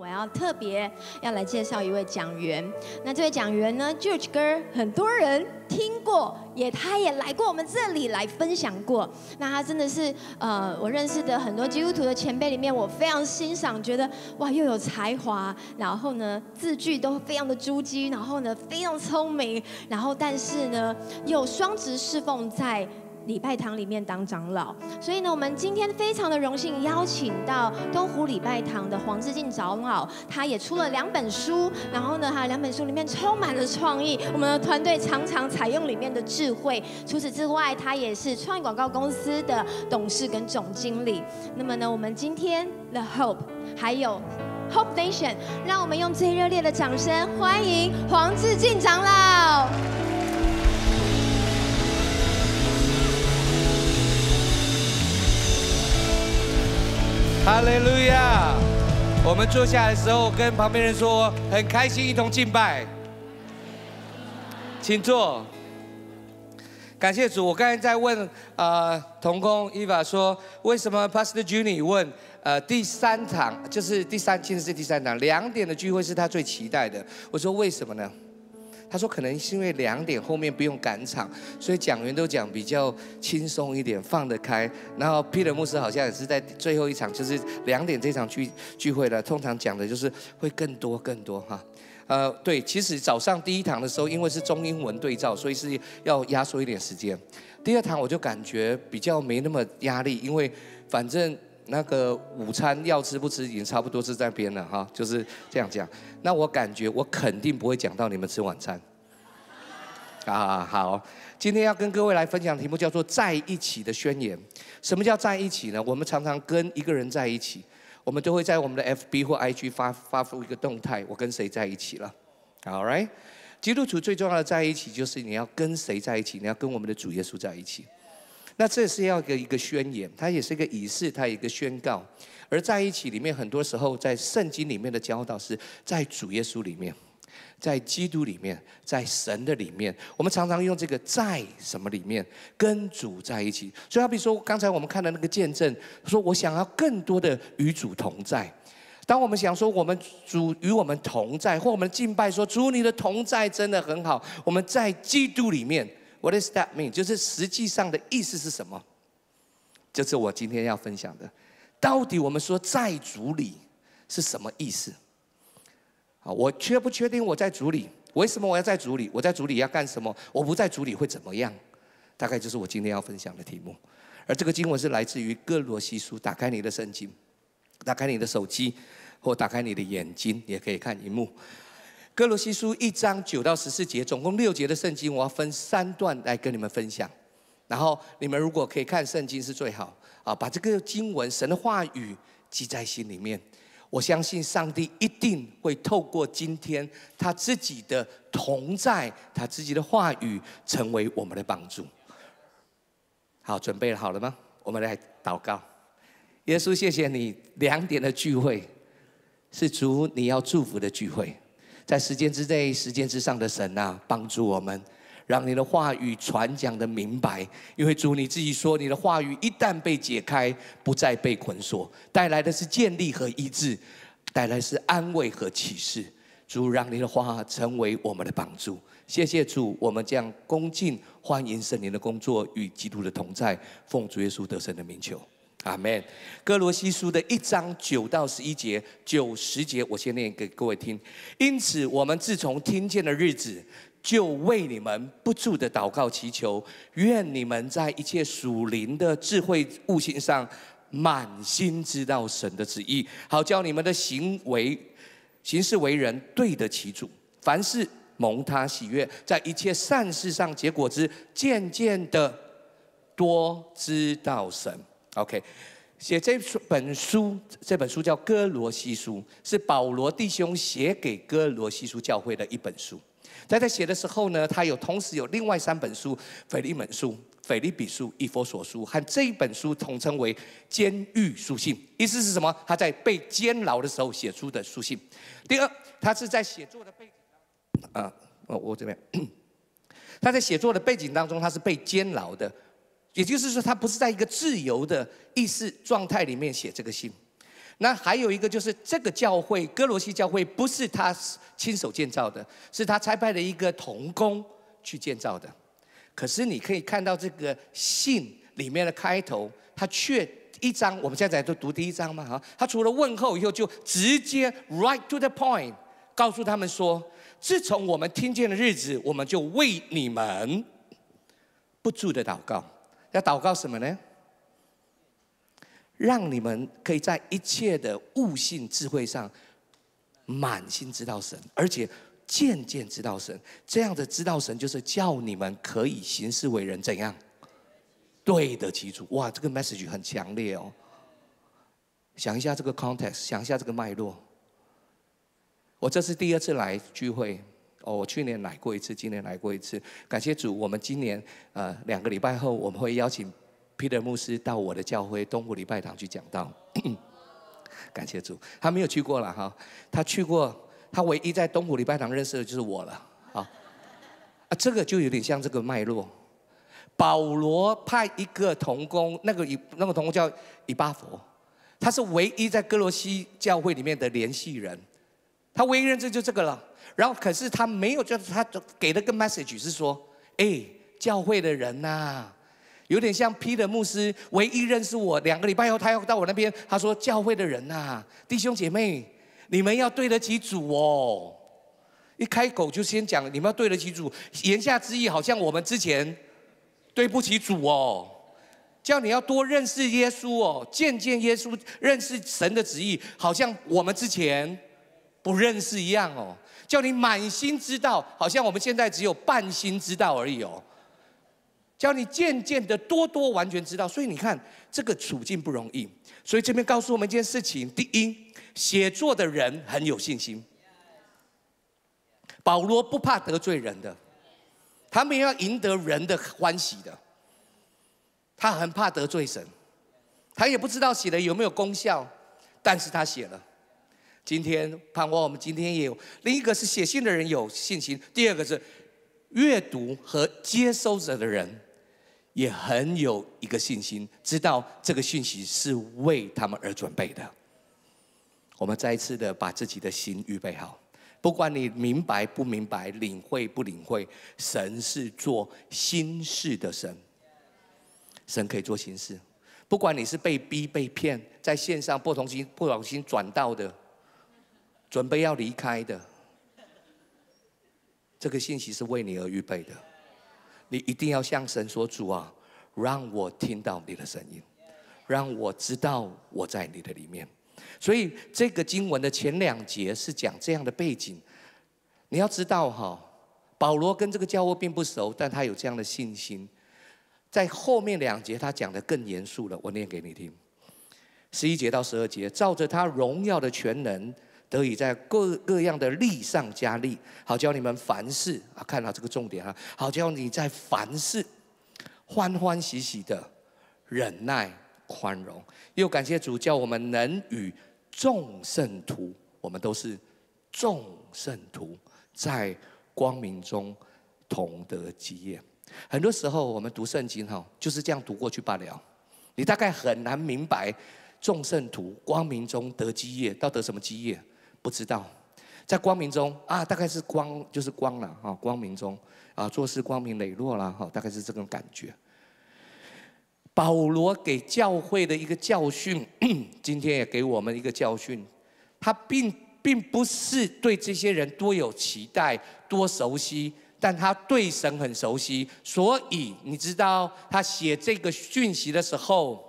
我要特别要来介绍一位讲员，那这位讲员呢，George 哥，很多人听过，也他也来过我们这里来分享过。那他真的是，呃，我认识的很多基督徒的前辈里面，我非常欣赏，觉得哇，又有才华，然后呢字句都非常的珠玑，然后呢非常聪明，然后但是呢又双职侍奉在。礼拜堂里面当长老，所以呢，我们今天非常的荣幸邀请到东湖礼拜堂的黄志进长老，他也出了两本书，然后呢，哈，两本书里面充满了创意，我们的团队常常采用里面的智慧。除此之外，他也是创意广告公司的董事跟总经理。那么呢，我们今天 The Hope 还有 Hope Nation，让我们用最热烈的掌声欢迎黄志进长老。哈利路亚！我们坐下来的时候，跟旁边人说很开心，一同敬拜，请坐。感谢主，我刚才在问呃童工伊娃说，为什么 Pastor j i o r 问呃第三场就是第三，其实是第三场两点的聚会是他最期待的。我说为什么呢？他说，可能是因为两点后面不用赶场，所以讲员都讲比较轻松一点，放得开。然后皮得牧师好像也是在最后一场，就是两点这场聚聚会了。通常讲的就是会更多更多哈。呃，对，其实早上第一堂的时候，因为是中英文对照，所以是要压缩一点时间。第二堂我就感觉比较没那么压力，因为反正。那个午餐要吃不吃已经差不多是在边了哈，就是这样讲。那我感觉我肯定不会讲到你们吃晚餐。啊，好，今天要跟各位来分享的题目叫做《在一起的宣言》。什么叫在一起呢？我们常常跟一个人在一起，我们都会在我们的 FB 或 IG 发发布一个动态，我跟谁在一起了。Alright，基督徒最重要的在一起就是你要跟谁在一起，你要跟我们的主耶稣在一起。那这是要个一个宣言，它也是一个仪式，它一个宣告。而在一起里面，很多时候在圣经里面的教导是在主耶稣里面，在基督里面，在神的里面。我们常常用这个在什么里面跟主在一起。所以，好比说，刚才我们看的那个见证，说：“我想要更多的与主同在。”当我们想说我们主与我们同在，或我们敬拜说主你的同在真的很好。我们在基督里面。What does that mean？就是实际上的意思是什么？就是我今天要分享的。到底我们说在主里是什么意思？啊，我确不确定我在主里？为什么我要在主里？我在主里要干什么？我不在主里会怎么样？大概就是我今天要分享的题目。而这个经文是来自于哥罗西书。打开你的圣经，打开你的手机，或打开你的眼睛，也可以看荧幕。哥罗西书一章九到十四节，总共六节的圣经，我要分三段来跟你们分享。然后你们如果可以看圣经是最好啊，把这个经文神的话语记在心里面。我相信上帝一定会透过今天他自己的同在，他自己的话语成为我们的帮助。好，准备好了吗？我们来祷告。耶稣，谢谢你两点的聚会，是主你要祝福的聚会。在时间之内、时间之上的神呐，帮助我们，让你的话语传讲的明白。因为主你自己说，你的话语一旦被解开，不再被捆锁，带来的是建立和医治，带来是安慰和启示。主，让你的话成为我们的帮助。谢谢主，我们将恭敬欢迎圣灵的工作与基督的同在。奉主耶稣得胜的名求。阿门。哥罗西书的一章九到十一节，九十节，我先念给各位听。因此，我们自从听见的日子，就为你们不住的祷告祈求，愿你们在一切属灵的智慧悟性上，满心知道神的旨意，好叫你们的行为、行事为人，对得起主，凡事蒙他喜悦，在一切善事上结果之，渐渐的多知道神。OK，写这本书，这本书叫《哥罗西书》，是保罗弟兄写给哥罗西书教会的一本书。他在写的时候呢，他有同时有另外三本书：《腓利门书》、《腓利比书》、《以佛所书》，和这一本书统称为“监狱书信”。意思是什么？他在被监牢的时候写出的书信。第二，他是在写作的背景，啊，我我这边，他在写作的背景当中，他是被监牢的。也就是说，他不是在一个自由的意识状态里面写这个信。那还有一个就是，这个教会哥罗西教会不是他亲手建造的，是他差派的一个童工去建造的。可是你可以看到这个信里面的开头，他却一章，我们现在都读第一章嘛，哈。他除了问候以后，就直接 right to the point，告诉他们说：自从我们听见的日子，我们就为你们不住的祷告。要祷告什么呢？让你们可以在一切的悟性智慧上，满心知道神，而且渐渐知道神。这样的知道神，就是叫你们可以行事为人怎样，对得起主。哇，这个 message 很强烈哦。想一下这个 context，想一下这个脉络。我这是第二次来聚会。哦，我去年来过一次，今年来过一次。感谢主，我们今年呃两个礼拜后，我们会邀请彼得牧师到我的教会东湖礼拜堂去讲道。感谢主，他没有去过了哈。他去过，他唯一在东湖礼拜堂认识的就是我了。好，啊，这个就有点像这个脉络。保罗派一个童工，那个一那个童工叫以巴佛，他是唯一在哥罗西教会里面的联系人，他唯一认识就这个了。然后，可是他没有，就是他给了个 message 是说，哎，教会的人呐，有点像 P r 牧师，唯一认识我两个礼拜后，他要到我那边，他说，教会的人呐，弟兄姐妹，你们要对得起主哦。一开口就先讲，你们要对得起主，言下之意好像我们之前对不起主哦，叫你要多认识耶稣哦，见见耶稣，认识神的旨意，好像我们之前不认识一样哦。叫你满心知道，好像我们现在只有半心知道而已哦。叫你渐渐的、多多完全知道，所以你看这个处境不容易。所以这边告诉我们一件事情：第一，写作的人很有信心。保罗不怕得罪人的，他们要赢得人的欢喜的。他很怕得罪神，他也不知道写的有没有功效，但是他写了。今天盼望我们今天也有另一个是写信的人有信心，第二个是阅读和接收者的人也很有一个信心，知道这个讯息是为他们而准备的。我们再一次的把自己的心预备好，不管你明白不明白、领会不领会，神是做心事的神，神可以做心事。不管你是被逼、被骗，在线上不同心不小心转到的。准备要离开的，这个信息是为你而预备的。你一定要向神说：“主啊，让我听到你的声音，让我知道我在你的里面。所以这个经文的前两节是讲这样的背景。你要知道哈，保罗跟这个教会并不熟，但他有这样的信心。在后面两节，他讲的更严肃了。我念给你听，十一节到十二节，照着他荣耀的全能。得以在各各样的力上加力，好教你们凡事啊，看到这个重点啊，好教你在凡事欢欢喜喜的忍耐宽容。又感谢主，叫我们能与众圣徒，我们都是众圣徒，在光明中同得基业。很多时候我们读圣经哈，就是这样读过去罢了，你大概很难明白众圣徒光明中得基业到得什么基业。不知道，在光明中啊，大概是光就是光了哈，光明中啊，做事光明磊落啦，大概是这种感觉。保罗给教会的一个教训，今天也给我们一个教训。他并并不是对这些人多有期待、多熟悉，但他对神很熟悉，所以你知道，他写这个讯息的时候，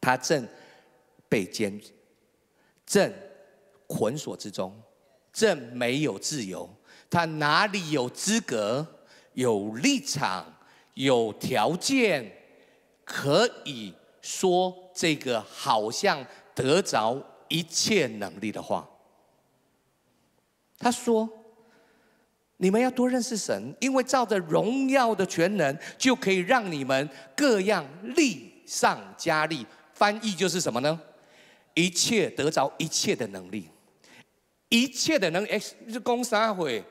他正被监正。捆锁之中，正没有自由。他哪里有资格、有立场、有条件，可以说这个好像得着一切能力的话？他说：“你们要多认识神，因为照着荣耀的全能，就可以让你们各样力上加力。”翻译就是什么呢？一切得着一切的能力。一切的能 x 是攻杀毁，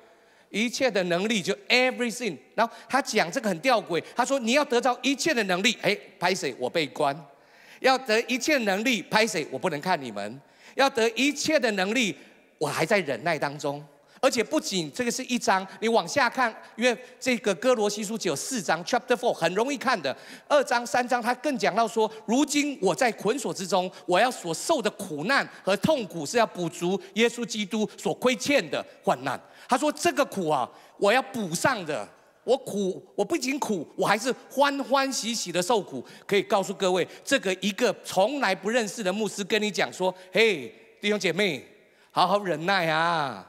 一切的能力就 everything。然后他讲这个很吊诡，他说你要得到一切的能力，哎，拍谁我被关；要得一切能力，拍谁我不能看你们；要得一切的能力，我还在忍耐当中。而且不仅这个是一章，你往下看，因为这个哥罗西书只有四章，Chapter Four 很容易看的。二章、三章他更讲到说，如今我在捆锁之中，我要所受的苦难和痛苦是要补足耶稣基督所亏欠的患难。他说这个苦啊，我要补上的。我苦，我不仅苦，我还是欢欢喜喜的受苦。可以告诉各位，这个一个从来不认识的牧师跟你讲说：“嘿，弟兄姐妹，好好忍耐啊。”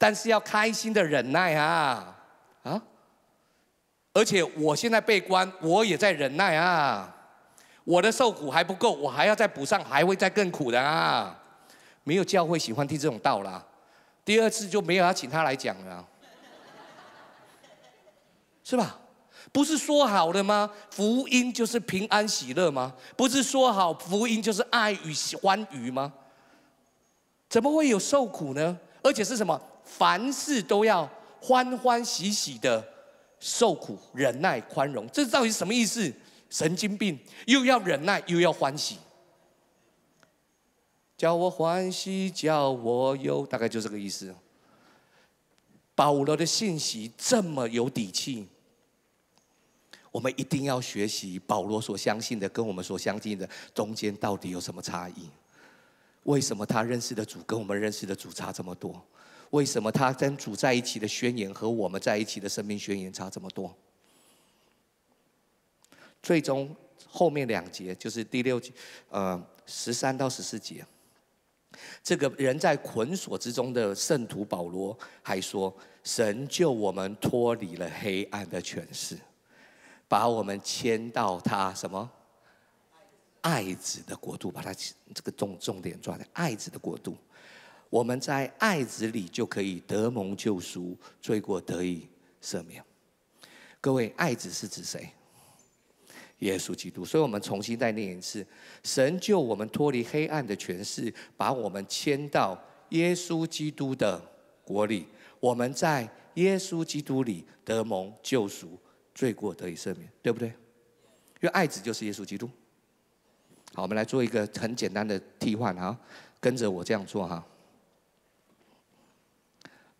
但是要开心的忍耐啊啊！而且我现在被关，我也在忍耐啊。我的受苦还不够，我还要再补上，还会再更苦的啊！没有教会喜欢听这种道啦，第二次就没有要请他来讲了，是吧？不是说好的吗？福音就是平安喜乐吗？不是说好福音就是爱与欢愉吗？怎么会有受苦呢？而且是什么？凡事都要欢欢喜喜的受苦、忍耐、宽容，这到底什么意思？神经病，又要忍耐，又要欢喜，叫我欢喜，叫我忧，大概就这个意思。保罗的信息这么有底气，我们一定要学习保罗所相信的，跟我们所相信的中间到底有什么差异？为什么他认识的主跟我们认识的主差这么多？为什么他跟主在一起的宣言和我们在一起的生命宣言差这么多？最终后面两节就是第六节，呃，十三到十四节，这个人在捆锁之中的圣徒保罗还说：“神救我们脱离了黑暗的权势，把我们牵到他什么爱子的国度。”把他这个重重点抓在爱子的国度。我们在爱子里就可以得蒙救赎，罪过得以赦免。各位，爱子是指谁？耶稣基督。所以，我们重新再念一次：神救我们脱离黑暗的权势，把我们迁到耶稣基督的国里。我们在耶稣基督里得蒙救赎，罪过得以赦免，对不对？因为爱子就是耶稣基督。好，我们来做一个很简单的替换啊，跟着我这样做哈。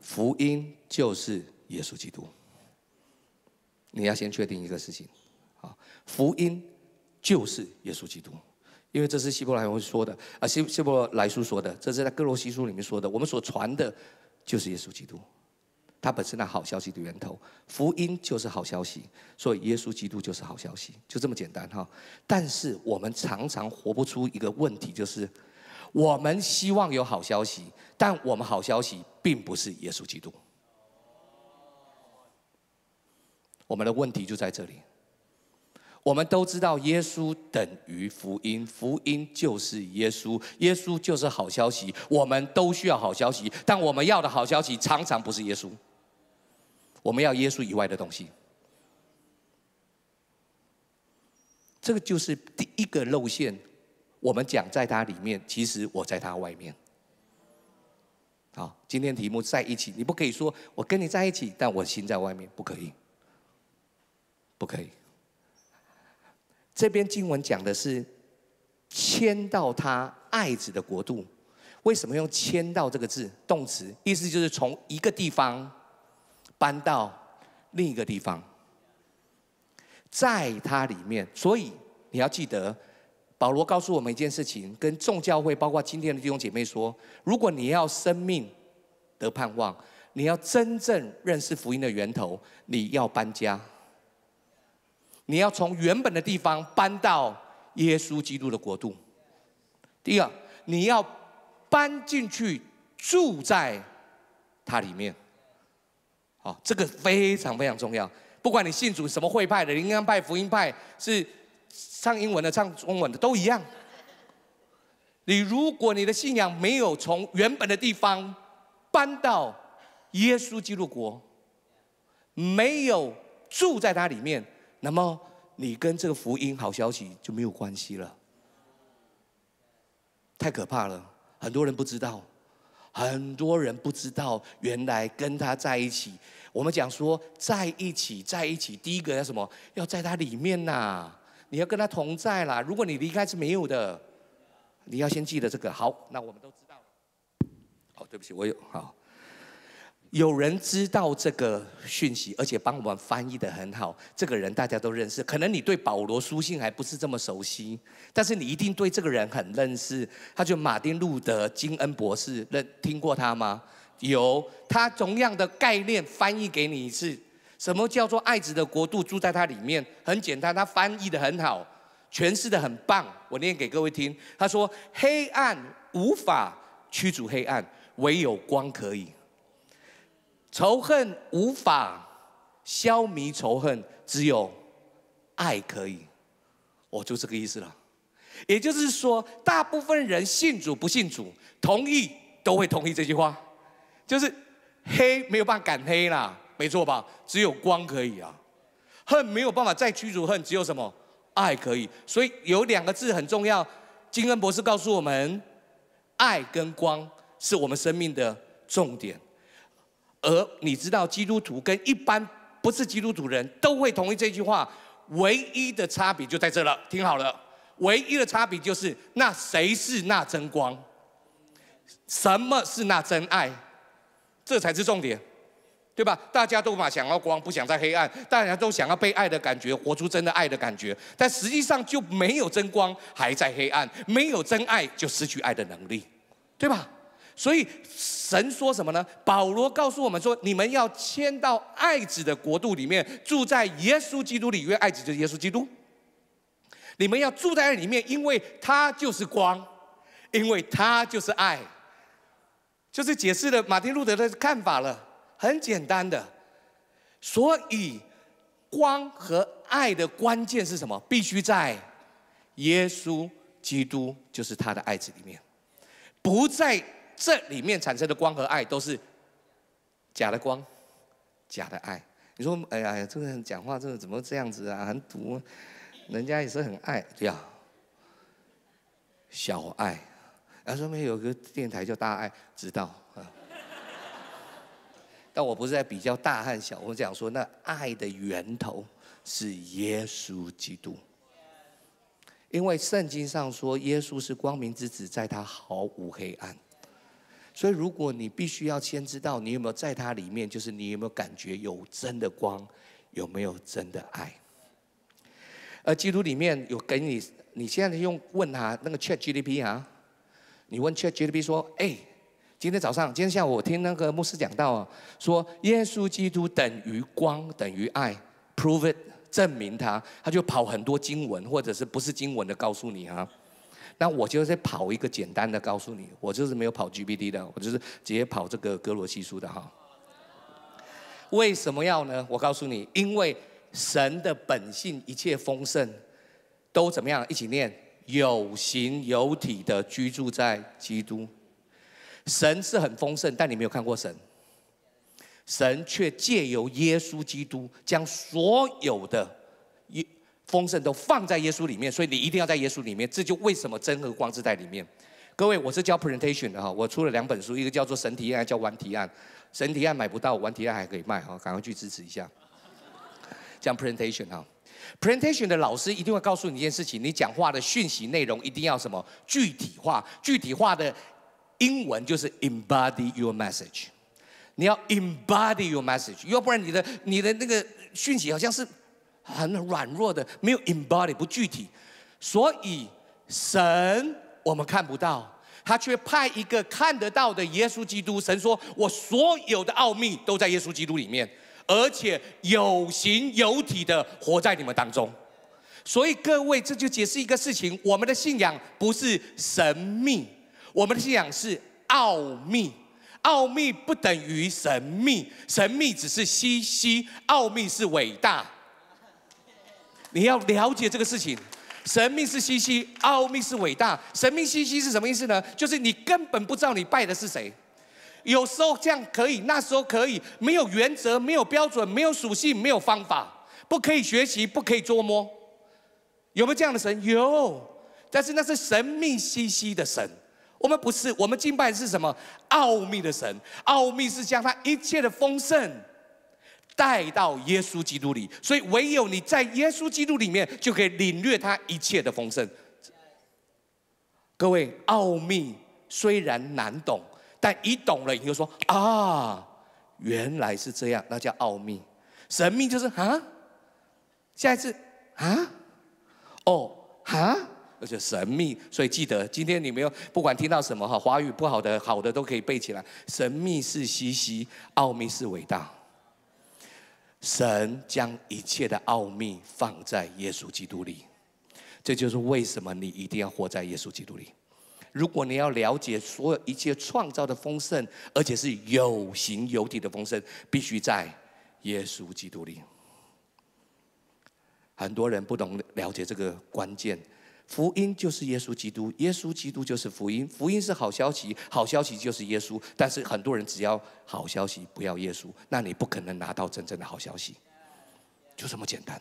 福音就是耶稣基督，你要先确定一个事情，啊，福音就是耶稣基督，因为这是希伯来文说的，啊希希伯来书说的，这是在哥罗西书里面说的，我们所传的，就是耶稣基督，他本身的好消息的源头，福音就是好消息，所以耶稣基督就是好消息，就这么简单哈。但是我们常常活不出一个问题，就是。我们希望有好消息，但我们好消息并不是耶稣基督。我们的问题就在这里。我们都知道耶稣等于福音，福音就是耶稣，耶稣就是好消息。我们都需要好消息，但我们要的好消息常常不是耶稣。我们要耶稣以外的东西。这个就是第一个露馅，我们讲在它里面，其实我在它外面。好，今天题目在一起，你不可以说我跟你在一起，但我心在外面，不可以，不可以。这篇经文讲的是迁到他爱子的国度。为什么用“迁到”这个字？动词，意思就是从一个地方搬到另一个地方，在它里面。所以你要记得。保罗告诉我们一件事情，跟众教会，包括今天的弟兄姐妹说：，如果你要生命得盼望，你要真正认识福音的源头，你要搬家，你要从原本的地方搬到耶稣基督的国度。第二，你要搬进去住在它里面。好，这个非常非常重要。不管你信主什么会派的，灵安派、福音派是。唱英文的，唱中文的都一样。你如果你的信仰没有从原本的地方搬到耶稣基督国，没有住在它里面，那么你跟这个福音好消息就没有关系了。太可怕了，很多人不知道，很多人不知道原来跟他在一起。我们讲说在一起，在一起，第一个要什么？要在他里面呐。你要跟他同在啦，如果你离开是没有的。你要先记得这个。好，那我们都知道了。好，对不起，我有。好，有人知道这个讯息，而且帮我们翻译的很好。这个人大家都认识，可能你对保罗书信还不是这么熟悉，但是你一定对这个人很认识。他就马丁路德金恩博士，认听过他吗？有。他同样的概念翻译给你是。什么叫做爱子的国度？住在它里面很简单，他翻译的很好，诠释的很棒。我念给各位听。他说：“黑暗无法驱逐黑暗，唯有光可以；仇恨无法消弭仇恨，只有爱可以。”我就这个意思了。也就是说，大部分人信主不信主，同意都会同意这句话，就是黑没有办法赶黑啦。没错吧？只有光可以啊，恨没有办法再驱逐恨，只有什么爱可以。所以有两个字很重要，金恩博士告诉我们，爱跟光是我们生命的重点。而你知道，基督徒跟一般不是基督徒人都会同意这句话，唯一的差别就在这了。听好了，唯一的差别就是那谁是那真光？什么是那真爱？这才是重点。对吧？大家都嘛想要光，不想在黑暗。大家都想要被爱的感觉，活出真的爱的感觉。但实际上就没有真光，还在黑暗；没有真爱，就失去爱的能力，对吧？所以神说什么呢？保罗告诉我们说：“你们要迁到爱子的国度里面，住在耶稣基督里因为爱子就是耶稣基督。你们要住在里面，因为他就是光，因为他就是爱。”就是解释了马丁路德的看法了。很简单的，所以光和爱的关键是什么？必须在耶稣基督，就是他的爱子里面，不在这里面产生的光和爱都是假的光，假的爱。你说，哎呀，这个人讲话，这个怎么这样子啊？很毒，人家也是很爱，对啊，小爱，上面有个电台叫大爱，知道。那我不是在比较大和小，我讲说，那爱的源头是耶稣基督，因为圣经上说，耶稣是光明之子，在他毫无黑暗。所以，如果你必须要先知道，你有没有在它里面，就是你有没有感觉有真的光，有没有真的爱。而基督里面有给你，你现在用问他那个 c h a t g p 啊，你问 c h a t g p 说，哎。今天早上，今天下午我听那个牧师讲到啊，说耶稣基督等于光，等于爱，prove it，证明他，他就跑很多经文，或者是不是经文的告诉你啊。那我就再跑一个简单的告诉你，我就是没有跑 GPD 的，我就是直接跑这个格罗西书的哈。为什么要呢？我告诉你，因为神的本性一切丰盛都怎么样？一起念，有形有体的居住在基督。神是很丰盛，但你没有看过神。神却借由耶稣基督将所有的丰盛都放在耶稣里面，所以你一定要在耶稣里面。这就为什么真和光是在里面。各位，我是教 presentation 的哈，我出了两本书，一个叫做神提案，叫完提案。神提案买不到，完提案还可以卖哈，赶快去支持一下。讲 presentation 哈，presentation 的老师一定会告诉你一件事情：你讲话的讯息内容一定要什么具体化，具体化的。英文就是 embody your message，你要 embody your message，要不然你的你的那个讯息好像是很软弱的，没有 embody 不具体。所以神我们看不到，他却派一个看得到的耶稣基督。神说我所有的奥秘都在耶稣基督里面，而且有形有体的活在你们当中。所以各位，这就解释一个事情：我们的信仰不是神秘。我们的信仰是奥秘，奥秘不等于神秘，神秘只是嘻嘻，奥秘是伟大。你要了解这个事情，神秘是嘻嘻，奥秘是伟大。神秘嘻嘻是什么意思呢？就是你根本不知道你拜的是谁。有时候这样可以，那时候可以，没有原则，没有标准，没有属性，没有方法，不可以学习，不可以琢磨。有没有这样的神？有，但是那是神秘兮兮的神。我们不是，我们敬拜的是什么？奥秘的神，奥秘是将他一切的丰盛带到耶稣基督里，所以唯有你在耶稣基督里面，就可以领略他一切的丰盛。各位，奥秘虽然难懂，但一懂了你就说啊，原来是这样，那叫奥秘。神秘就是啊，下一次啊，哦，啊。而且神秘，所以记得今天你们不管听到什么哈，华语不好的、好的都可以背起来。神秘是稀奇，奥秘是伟大。神将一切的奥秘放在耶稣基督里，这就是为什么你一定要活在耶稣基督里。如果你要了解所有一切创造的丰盛，而且是有形有体的丰盛，必须在耶稣基督里。很多人不懂了解这个关键。福音就是耶稣基督，耶稣基督就是福音，福音是好消息，好消息就是耶稣。但是很多人只要好消息不要耶稣，那你不可能拿到真正的好消息，就这么简单。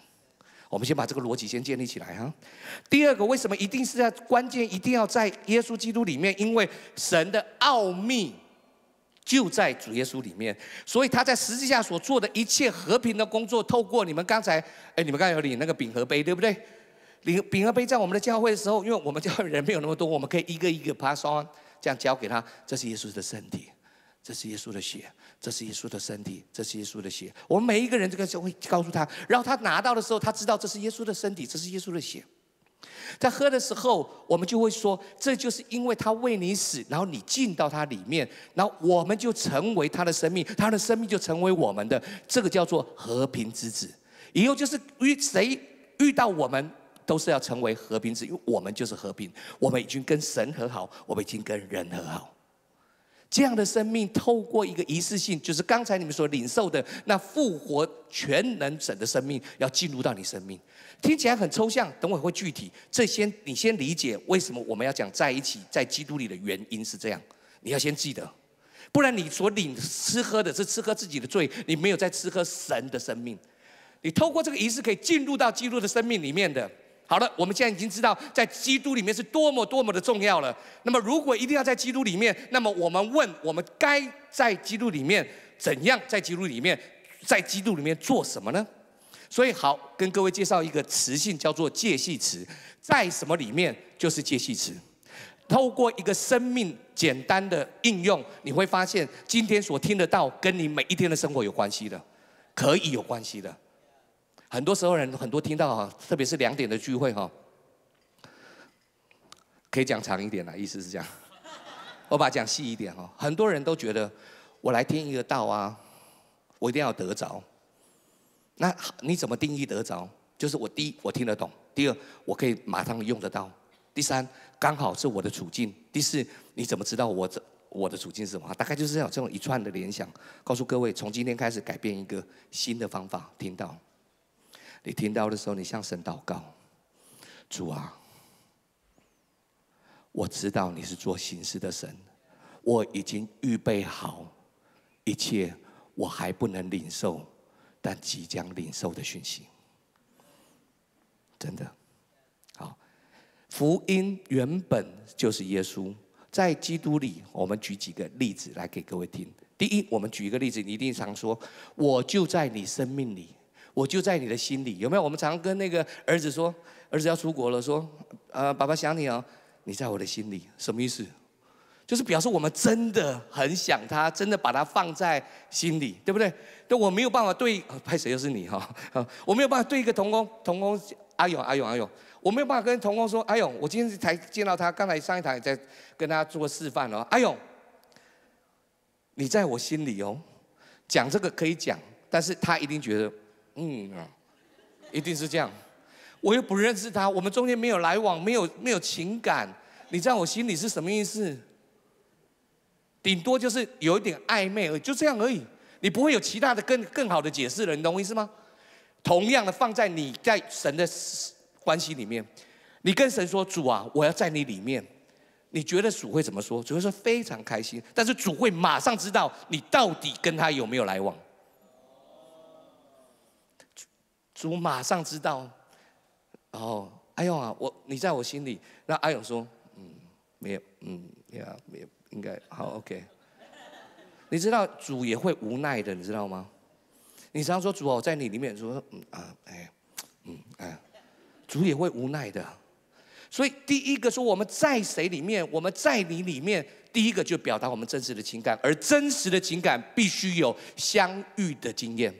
我们先把这个逻辑先建立起来啊。第二个，为什么一定是在关键一定要在耶稣基督里面？因为神的奥秘就在主耶稣里面，所以他在实际上所做的一切和平的工作，透过你们刚才，哎，你们刚才有领那个饼和杯，对不对？领饼和杯在我们的教会的时候，因为我们教会人没有那么多，我们可以一个一个 pass on，这样交给他。这是耶稣的身体，这是耶稣的血，这是耶稣的身体，这是耶稣的血。我们每一个人这个就会告诉他，然后他拿到的时候，他知道这是耶稣的身体，这是耶稣的血。在喝的时候，我们就会说，这就是因为他为你死，然后你进到他里面，然后我们就成为他的生命，他的生命就成为我们的。这个叫做和平之子。以后就是遇谁遇到我们。都是要成为和平之，因为我们就是和平。我们已经跟神和好，我们已经跟人和好。这样的生命透过一个仪式性，就是刚才你们所领受的那复活全能神的生命，要进入到你生命。听起来很抽象，等会会具体。这先你先理解为什么我们要讲在一起在基督里的原因是这样。你要先记得，不然你所领吃喝的是吃喝自己的罪，你没有在吃喝神的生命。你透过这个仪式可以进入到基督的生命里面的。好了，我们现在已经知道在基督里面是多么多么的重要了。那么，如果一定要在基督里面，那么我们问：我们该在基督里面怎样？在基督里面，在基督里面做什么呢？所以，好跟各位介绍一个词性，叫做介系词。在什么里面就是介系词。透过一个生命简单的应用，你会发现今天所听得到跟你每一天的生活有关系的，可以有关系的。很多时候人很多听到哈，特别是两点的聚会哈，可以讲长一点啦，意思是这样。我把它讲细一点哈，很多人都觉得我来听一个道啊，我一定要得着。那你怎么定义得着？就是我第一我听得懂，第二我可以马上用得到，第三刚好是我的处境，第四你怎么知道我这我的处境是什么？大概就是这样这种一串的联想。告诉各位，从今天开始改变一个新的方法，听到。你听到的时候，你向神祷告：“主啊，我知道你是做行事的神，我已经预备好一切，我还不能领受，但即将领受的讯息，真的好。福音原本就是耶稣，在基督里。我们举几个例子来给各位听。第一，我们举一个例子，你一定常说，我就在你生命里。”我就在你的心里，有没有？我们常跟那个儿子说，儿子要出国了，说，呃，爸爸想你哦，你在我的心里，什么意思？就是表示我们真的很想他，真的把他放在心里，对不对？那我没有办法对，拍谁又是你哈？我没有办法对一个童工，童工阿勇，阿勇，阿勇，我没有办法跟童工说，阿勇，我今天才见到他，刚才上一台在跟他做做示范哦，阿勇，你在我心里哦。讲这个可以讲，但是他一定觉得。嗯啊，一定是这样。我又不认识他，我们中间没有来往，没有没有情感。你在我心里是什么意思？顶多就是有一点暧昧而已，就这样而已。你不会有其他的更更好的解释了，你懂我意思吗？同样的，放在你在神的关系里面，你跟神说：“主啊，我要在你里面。”你觉得主会怎么说？主会说非常开心。但是主会马上知道你到底跟他有没有来往。主马上知道，然后阿勇啊，我你在我心里。那阿勇说，嗯，没有，嗯，没有，没有，应该好，OK。你知道主也会无奈的，你知道吗？你常说主哦，在你里面，说嗯啊，哎，嗯啊，主也会无奈的。所以第一个说我们在谁里面？我们在你里面。第一个就表达我们真实的情感，而真实的情感必须有相遇的经验。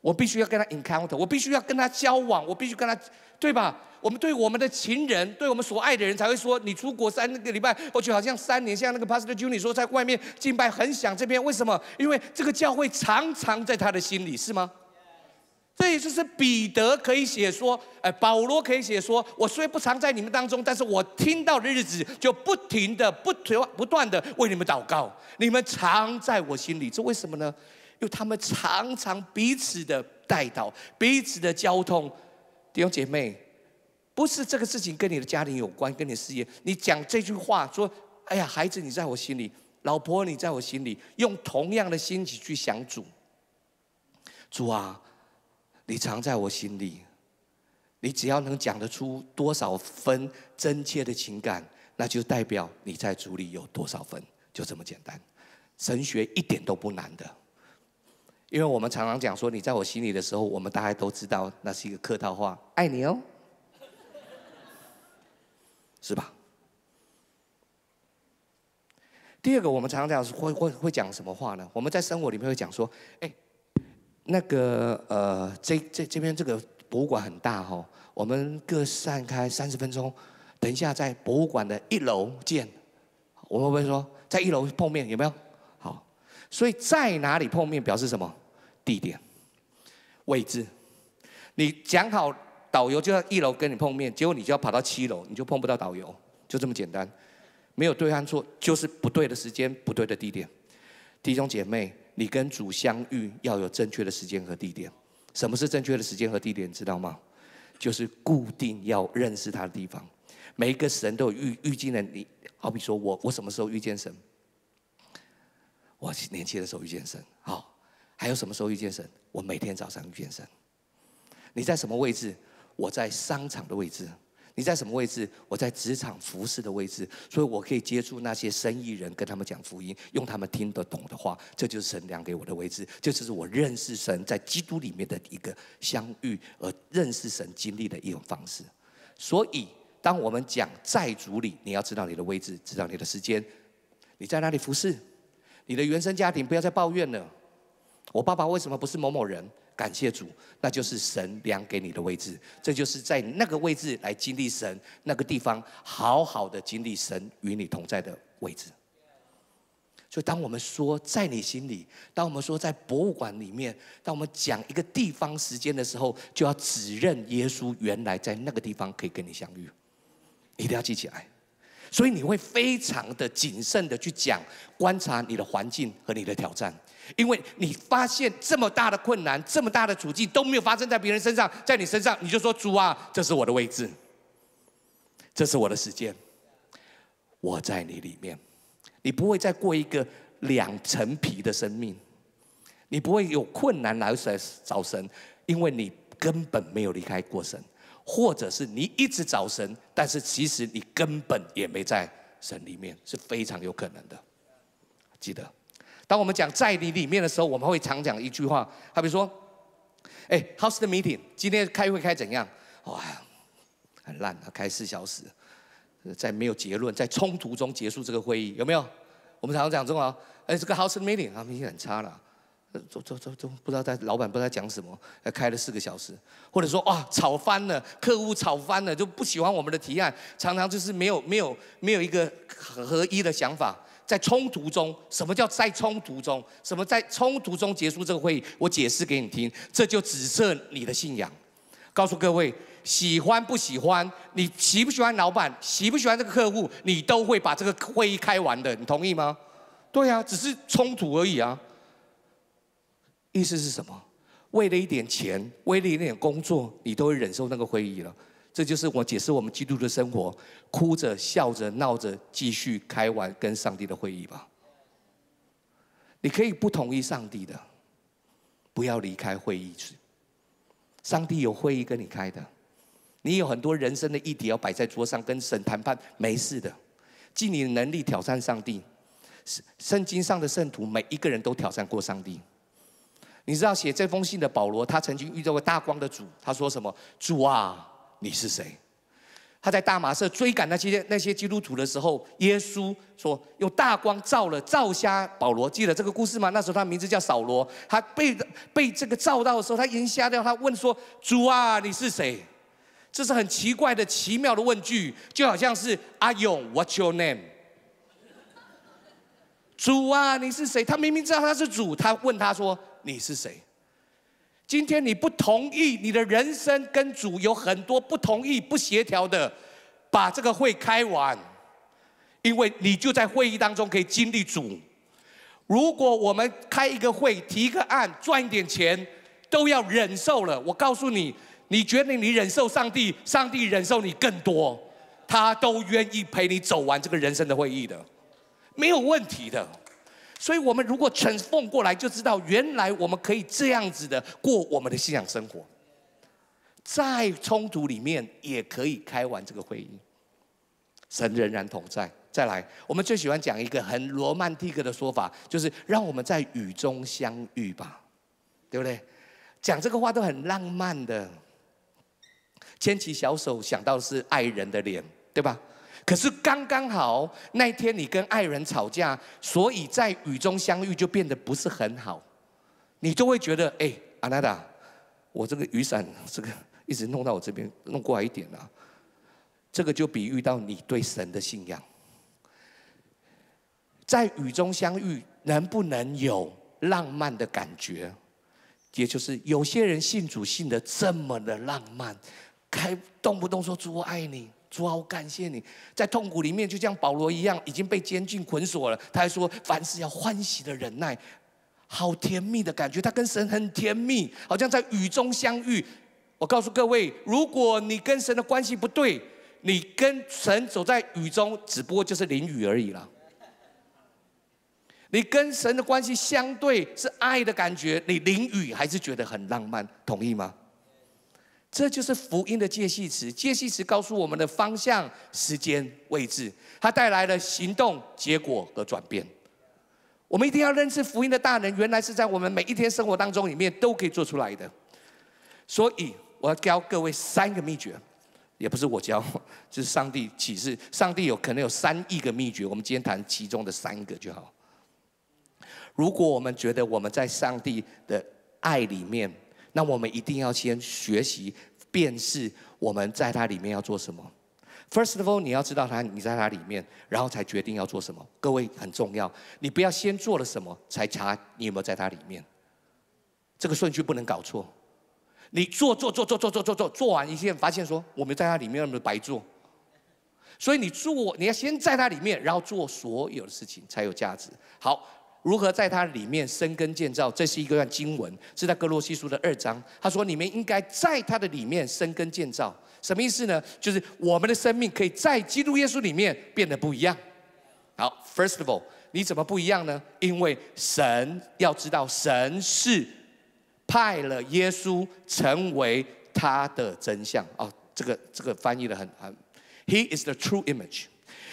我必须要跟他 encounter，我必须要跟他交往，我必须跟他，对吧？我们对我们的情人，对我们所爱的人，才会说你出国三个礼拜，我去好像三年。像那个 Pastor j u n i r 说，在外面敬拜很想这边为什么？因为这个教会常常在他的心里，是吗？这一次是彼得可以写说，哎，保罗可以写说，我虽不常在你们当中，但是我听到的日子就不停的、不停、不断的为你们祷告，你们常在我心里，这为什么呢？又，他们常常彼此的带到彼此的交通。弟兄姐妹，不是这个事情跟你的家庭有关，跟你事业。你讲这句话说：“哎呀，孩子，你在我心里；老婆，你在我心里。”用同样的心情去想主。主啊，你常在我心里。你只要能讲得出多少分真切的情感，那就代表你在主里有多少分，就这么简单。神学一点都不难的。因为我们常常讲说，你在我心里的时候，我们大家都知道，那是一个客套话，爱你哦，是吧？第二个，我们常常讲会会会讲什么话呢？我们在生活里面会讲说，哎，那个呃，这这这边这个博物馆很大哦，我们各散开三十分钟，等一下在博物馆的一楼见，我们会说在一楼碰面，有没有？好，所以在哪里碰面表示什么？地点、位置，你讲好，导游就在一楼跟你碰面，结果你就要跑到七楼，你就碰不到导游，就这么简单。没有对和错，就是不对的时间，不对的地点。弟兄姐妹，你跟主相遇要有正确的时间和地点。什么是正确的时间和地点？知道吗？就是固定要认识他的地方。每一个神都有遇遇见的，你好比说我，我什么时候遇见神？我年轻的时候遇见神，好。还有什么时候遇见神？我每天早上遇见神。你在什么位置？我在商场的位置。你在什么位置？我在职场服侍的位置。所以我可以接触那些生意人，跟他们讲福音，用他们听得懂的话。这就是神量给我的位置，这就是我认识神在基督里面的一个相遇，而认识神经历的一种方式。所以，当我们讲在主里，你要知道你的位置，知道你的时间，你在哪里服侍，你的原生家庭不要再抱怨了。我爸爸为什么不是某某人？感谢主，那就是神量给你的位置。这就是在那个位置来经历神，那个地方好好的经历神与你同在的位置。所以，当我们说在你心里，当我们说在博物馆里面，当我们讲一个地方、时间的时候，就要指认耶稣原来在那个地方可以跟你相遇。一定要记起来，所以你会非常的谨慎的去讲，观察你的环境和你的挑战。因为你发现这么大的困难、这么大的处境都没有发生在别人身上，在你身上，你就说主啊，这是我的位置，这是我的时间，我在你里面，你不会再过一个两层皮的生命，你不会有困难来来找神，因为你根本没有离开过神，或者是你一直找神，但是其实你根本也没在神里面，是非常有可能的，记得。当我们讲在你里面的时候，我们会常讲一句话，好比如说，哎，House the meeting，今天开会开怎样？哇，很烂啊，开四小时，在没有结论，在冲突中结束这个会议，有没有？我们常常讲这种啊，哎，这个 House the meeting，啊，明显很差了，呃，走走走走，不知道在老板不知道讲什么，开了四个小时，或者说啊，吵翻了，客户吵翻了，就不喜欢我们的提案，常常就是没有没有没有一个合合一的想法。在冲突中，什么叫在冲突中？什么在冲突中结束这个会议？我解释给你听，这就只剩你的信仰。告诉各位，喜欢不喜欢，你喜不喜欢老板，喜不喜欢这个客户，你都会把这个会议开完的。你同意吗？对啊，只是冲突而已啊。意思是什么？为了一点钱，为了一点工作，你都会忍受那个会议了。这就是我解释我们基督的生活：哭着、笑着、闹着，继续开完跟上帝的会议吧。你可以不同意上帝的，不要离开会议室。上帝有会议跟你开的，你有很多人生的议题要摆在桌上跟神谈判，没事的。尽你的能力挑战上帝。圣经上的圣徒每一个人都挑战过上帝。你知道写这封信的保罗，他曾经遇到过大光的主，他说什么？主啊！你是谁？他在大马色追赶那些那些基督徒的时候，耶稣说用大光照了，照瞎保罗。记得这个故事吗？那时候他名字叫扫罗，他被被这个照到的时候，他眼瞎掉。他问说：“主啊，你是谁？”这是很奇怪的、奇妙的问句，就好像是阿勇：“What's your name？” 主啊，你是谁？他明明知道他是主，他问他说：“你是谁？”今天你不同意，你的人生跟主有很多不同意、不协调的，把这个会开完，因为你就在会议当中可以经历主。如果我们开一个会、提一个案、赚一点钱，都要忍受了。我告诉你，你决定你忍受上帝，上帝忍受你更多，他都愿意陪你走完这个人生的会议的，没有问题的。所以，我们如果全奉过来，就知道原来我们可以这样子的过我们的信仰生活，在冲突里面也可以开完这个会议，神仍然同在。再来，我们最喜欢讲一个很罗曼蒂克的说法，就是让我们在雨中相遇吧，对不对？讲这个话都很浪漫的，牵起小手，想到是爱人的脸，对吧？可是刚刚好那天你跟爱人吵架，所以在雨中相遇就变得不是很好，你就会觉得哎，阿娜达，我这个雨伞这个一直弄到我这边，弄过来一点啊。这个就比喻到你对神的信仰，在雨中相遇能不能有浪漫的感觉？也就是有些人信主信的这么的浪漫，开动不动说主我爱你。主啊，我感谢你在痛苦里面，就像保罗一样，已经被监禁捆锁了。他还说，凡事要欢喜的忍耐。好甜蜜的感觉，他跟神很甜蜜，好像在雨中相遇。我告诉各位，如果你跟神的关系不对，你跟神走在雨中，只不过就是淋雨而已了。你跟神的关系相对是爱的感觉，你淋雨还是觉得很浪漫，同意吗？这就是福音的介系词，介系词告诉我们的方向、时间、位置，它带来了行动、结果和转变。我们一定要认识福音的大能，原来是在我们每一天生活当中里面都可以做出来的。所以，我要教各位三个秘诀，也不是我教，就是上帝启示，上帝有可能有三亿个秘诀，我们今天谈其中的三个就好。如果我们觉得我们在上帝的爱里面，那我们一定要先学习辨识我们在它里面要做什么。First of all，你要知道它，你在它里面，然后才决定要做什么。各位很重要，你不要先做了什么才查你有没有在它里面，这个顺序不能搞错。你做做做做做做做做，做完一件发现说我们在它里面，那么白做。所以你做，你要先在它里面，然后做所有的事情才有价值。好。如何在它里面生根建造？这是一个段经文，是在哥罗西书的二章。他说：“你们应该在它的里面生根建造。”什么意思呢？就是我们的生命可以在基督耶稣里面变得不一样。好，First of all，你怎么不一样呢？因为神要知道，神是派了耶稣成为他的真相。哦，这个这个翻译的很很。He is the true image。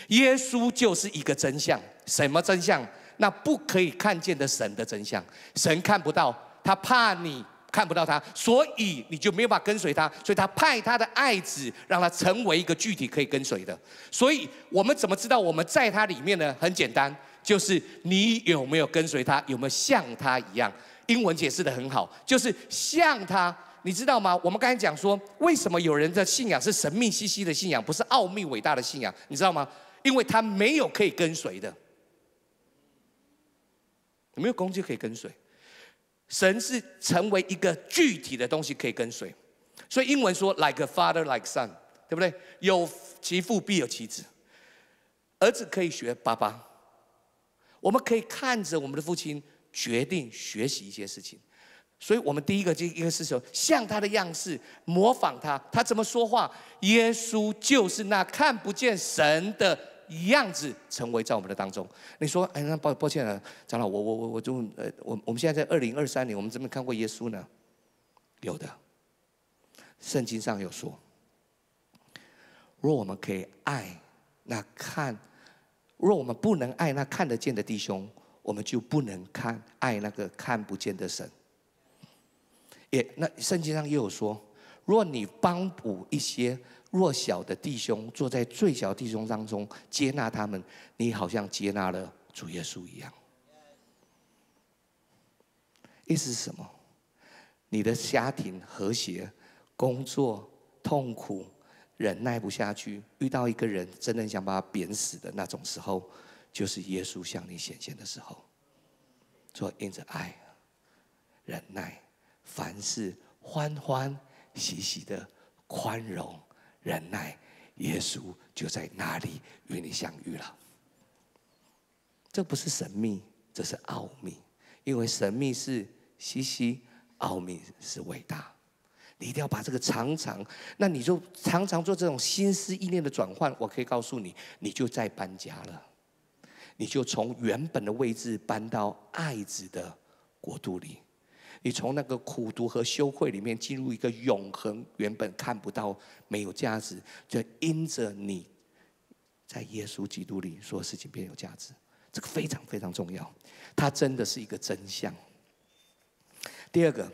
耶稣就是一个真相，什么真相？那不可以看见的神的真相，神看不到，他怕你看不到他，所以你就没有办法跟随他，所以他派他的爱子，让他成为一个具体可以跟随的。所以我们怎么知道我们在他里面呢？很简单，就是你有没有跟随他，有没有像他一样？英文解释的很好，就是像他，你知道吗？我们刚才讲说，为什么有人的信仰是神秘兮兮的信仰，不是奥秘伟大的信仰？你知道吗？因为他没有可以跟随的。有没有工具可以跟随？神是成为一个具体的东西可以跟随，所以英文说 “like a father like son”，对不对？有其父必有其子，儿子可以学爸爸。我们可以看着我们的父亲，决定学习一些事情。所以我们第一个就一个是说，像他的样式，模仿他，他怎么说话？耶稣就是那看不见神的。样子成为在我们的当中。你说，哎，那抱抱歉啊，长老，我我我我就呃，我我们现在在二零二三年，我们这边看过耶稣呢，有的，圣经上有说，若我们可以爱，那看，若我们不能爱那看得见的弟兄，我们就不能看爱那个看不见的神。也那圣经上也有说，若你帮补一些。弱小的弟兄坐在最小弟兄当中，接纳他们，你好像接纳了主耶稣一样。意思是什么？你的家庭和谐，工作痛苦，忍耐不下去，遇到一个人真的想把他扁死的那种时候，就是耶稣向你显现的时候。做，因着爱，忍耐，凡事欢欢喜喜的宽容。忍耐，耶稣就在那里与你相遇了。这不是神秘，这是奥秘。因为神秘是稀稀，奥秘是伟大。你一定要把这个常常，那你就常常做这种心思意念的转换。我可以告诉你，你就在搬家了，你就从原本的位置搬到爱子的国度里。你从那个苦读和羞愧里面进入一个永恒，原本看不到、没有价值，就因着你，在耶稣基督里，所有事情变有价值。这个非常非常重要，它真的是一个真相。第二个，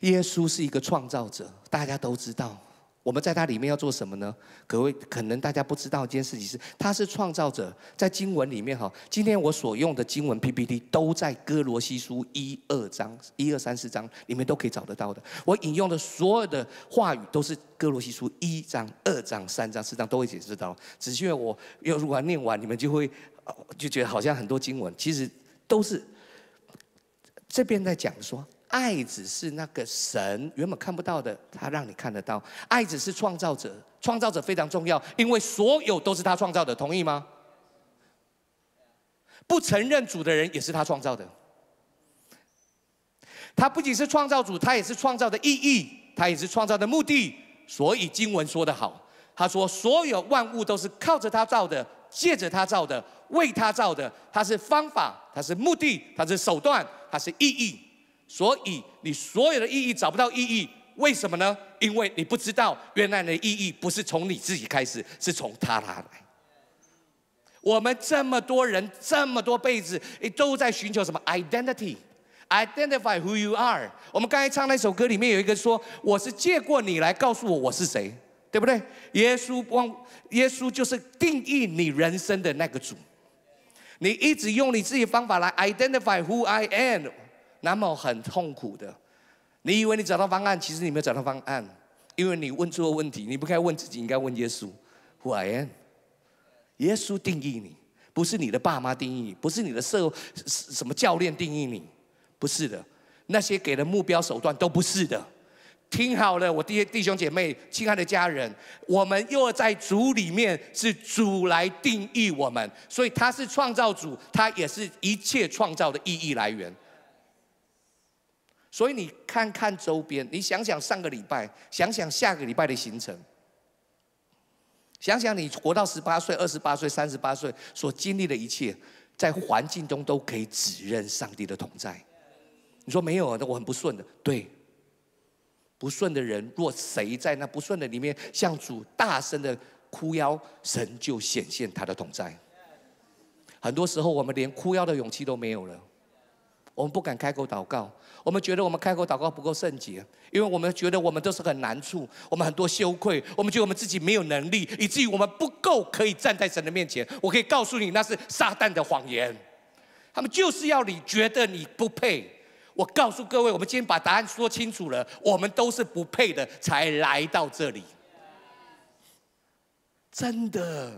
耶稣是一个创造者，大家都知道。我们在它里面要做什么呢？各位，可能大家不知道一件事情是，他是创造者，在经文里面哈，今天我所用的经文 PPT 都在哥罗西书一二章、一二三四章里面都可以找得到的。我引用的所有的话语都是哥罗西书一章、二章、三章、四章都会解释到，只是因为我要如果念完，你们就会就觉得好像很多经文，其实都是这边在讲说。爱只是那个神原本看不到的，他让你看得到。爱只是创造者，创造者非常重要，因为所有都是他创造的，同意吗？不承认主的人也是他创造的。他不仅是创造主，他也是创造的意义，他也是创造的目的。所以经文说得好，他说所有万物都是靠着他造的，借着他造的，为他造的。他是方法，他是目的，他是手段，他是意义。所以你所有的意义找不到意义，为什么呢？因为你不知道原来的意义不是从你自己开始，是从他他来。我们这么多人这么多辈子，都在寻求什么？identity，identify who you are。我们刚才唱那首歌里面有一个说：“我是借过你来告诉我我是谁，对不对？”耶稣光，耶稣就是定义你人生的那个主。你一直用你自己方法来 identify who I am。那么很痛苦的，你以为你找到方案，其实你没有找到方案，因为你问错了问题。你不该问自己，应该问耶稣。我耶稣定义你，不是你的爸妈定义，你，不是你的社什么教练定义你，不是的。那些给的目标手段都不是的。听好了，我弟弟兄姐妹，亲爱的家人，我们要在主里面，是主来定义我们，所以他是创造主，他也是一切创造的意义来源。所以你看看周边，你想想上个礼拜，想想下个礼拜的行程，想想你活到十八岁、二十八岁、三十八岁所经历的一切，在环境中都可以指认上帝的同在。你说没有？那我很不顺的。对，不顺的人，若谁在那不顺的里面向主大声的哭腰，神就显现他的同在。很多时候，我们连哭腰的勇气都没有了。我们不敢开口祷告，我们觉得我们开口祷告不够圣洁，因为我们觉得我们都是很难处，我们很多羞愧，我们觉得我们自己没有能力，以至于我们不够可以站在神的面前。我可以告诉你，那是撒旦的谎言，他们就是要你觉得你不配。我告诉各位，我们今天把答案说清楚了，我们都是不配的，才来到这里。真的，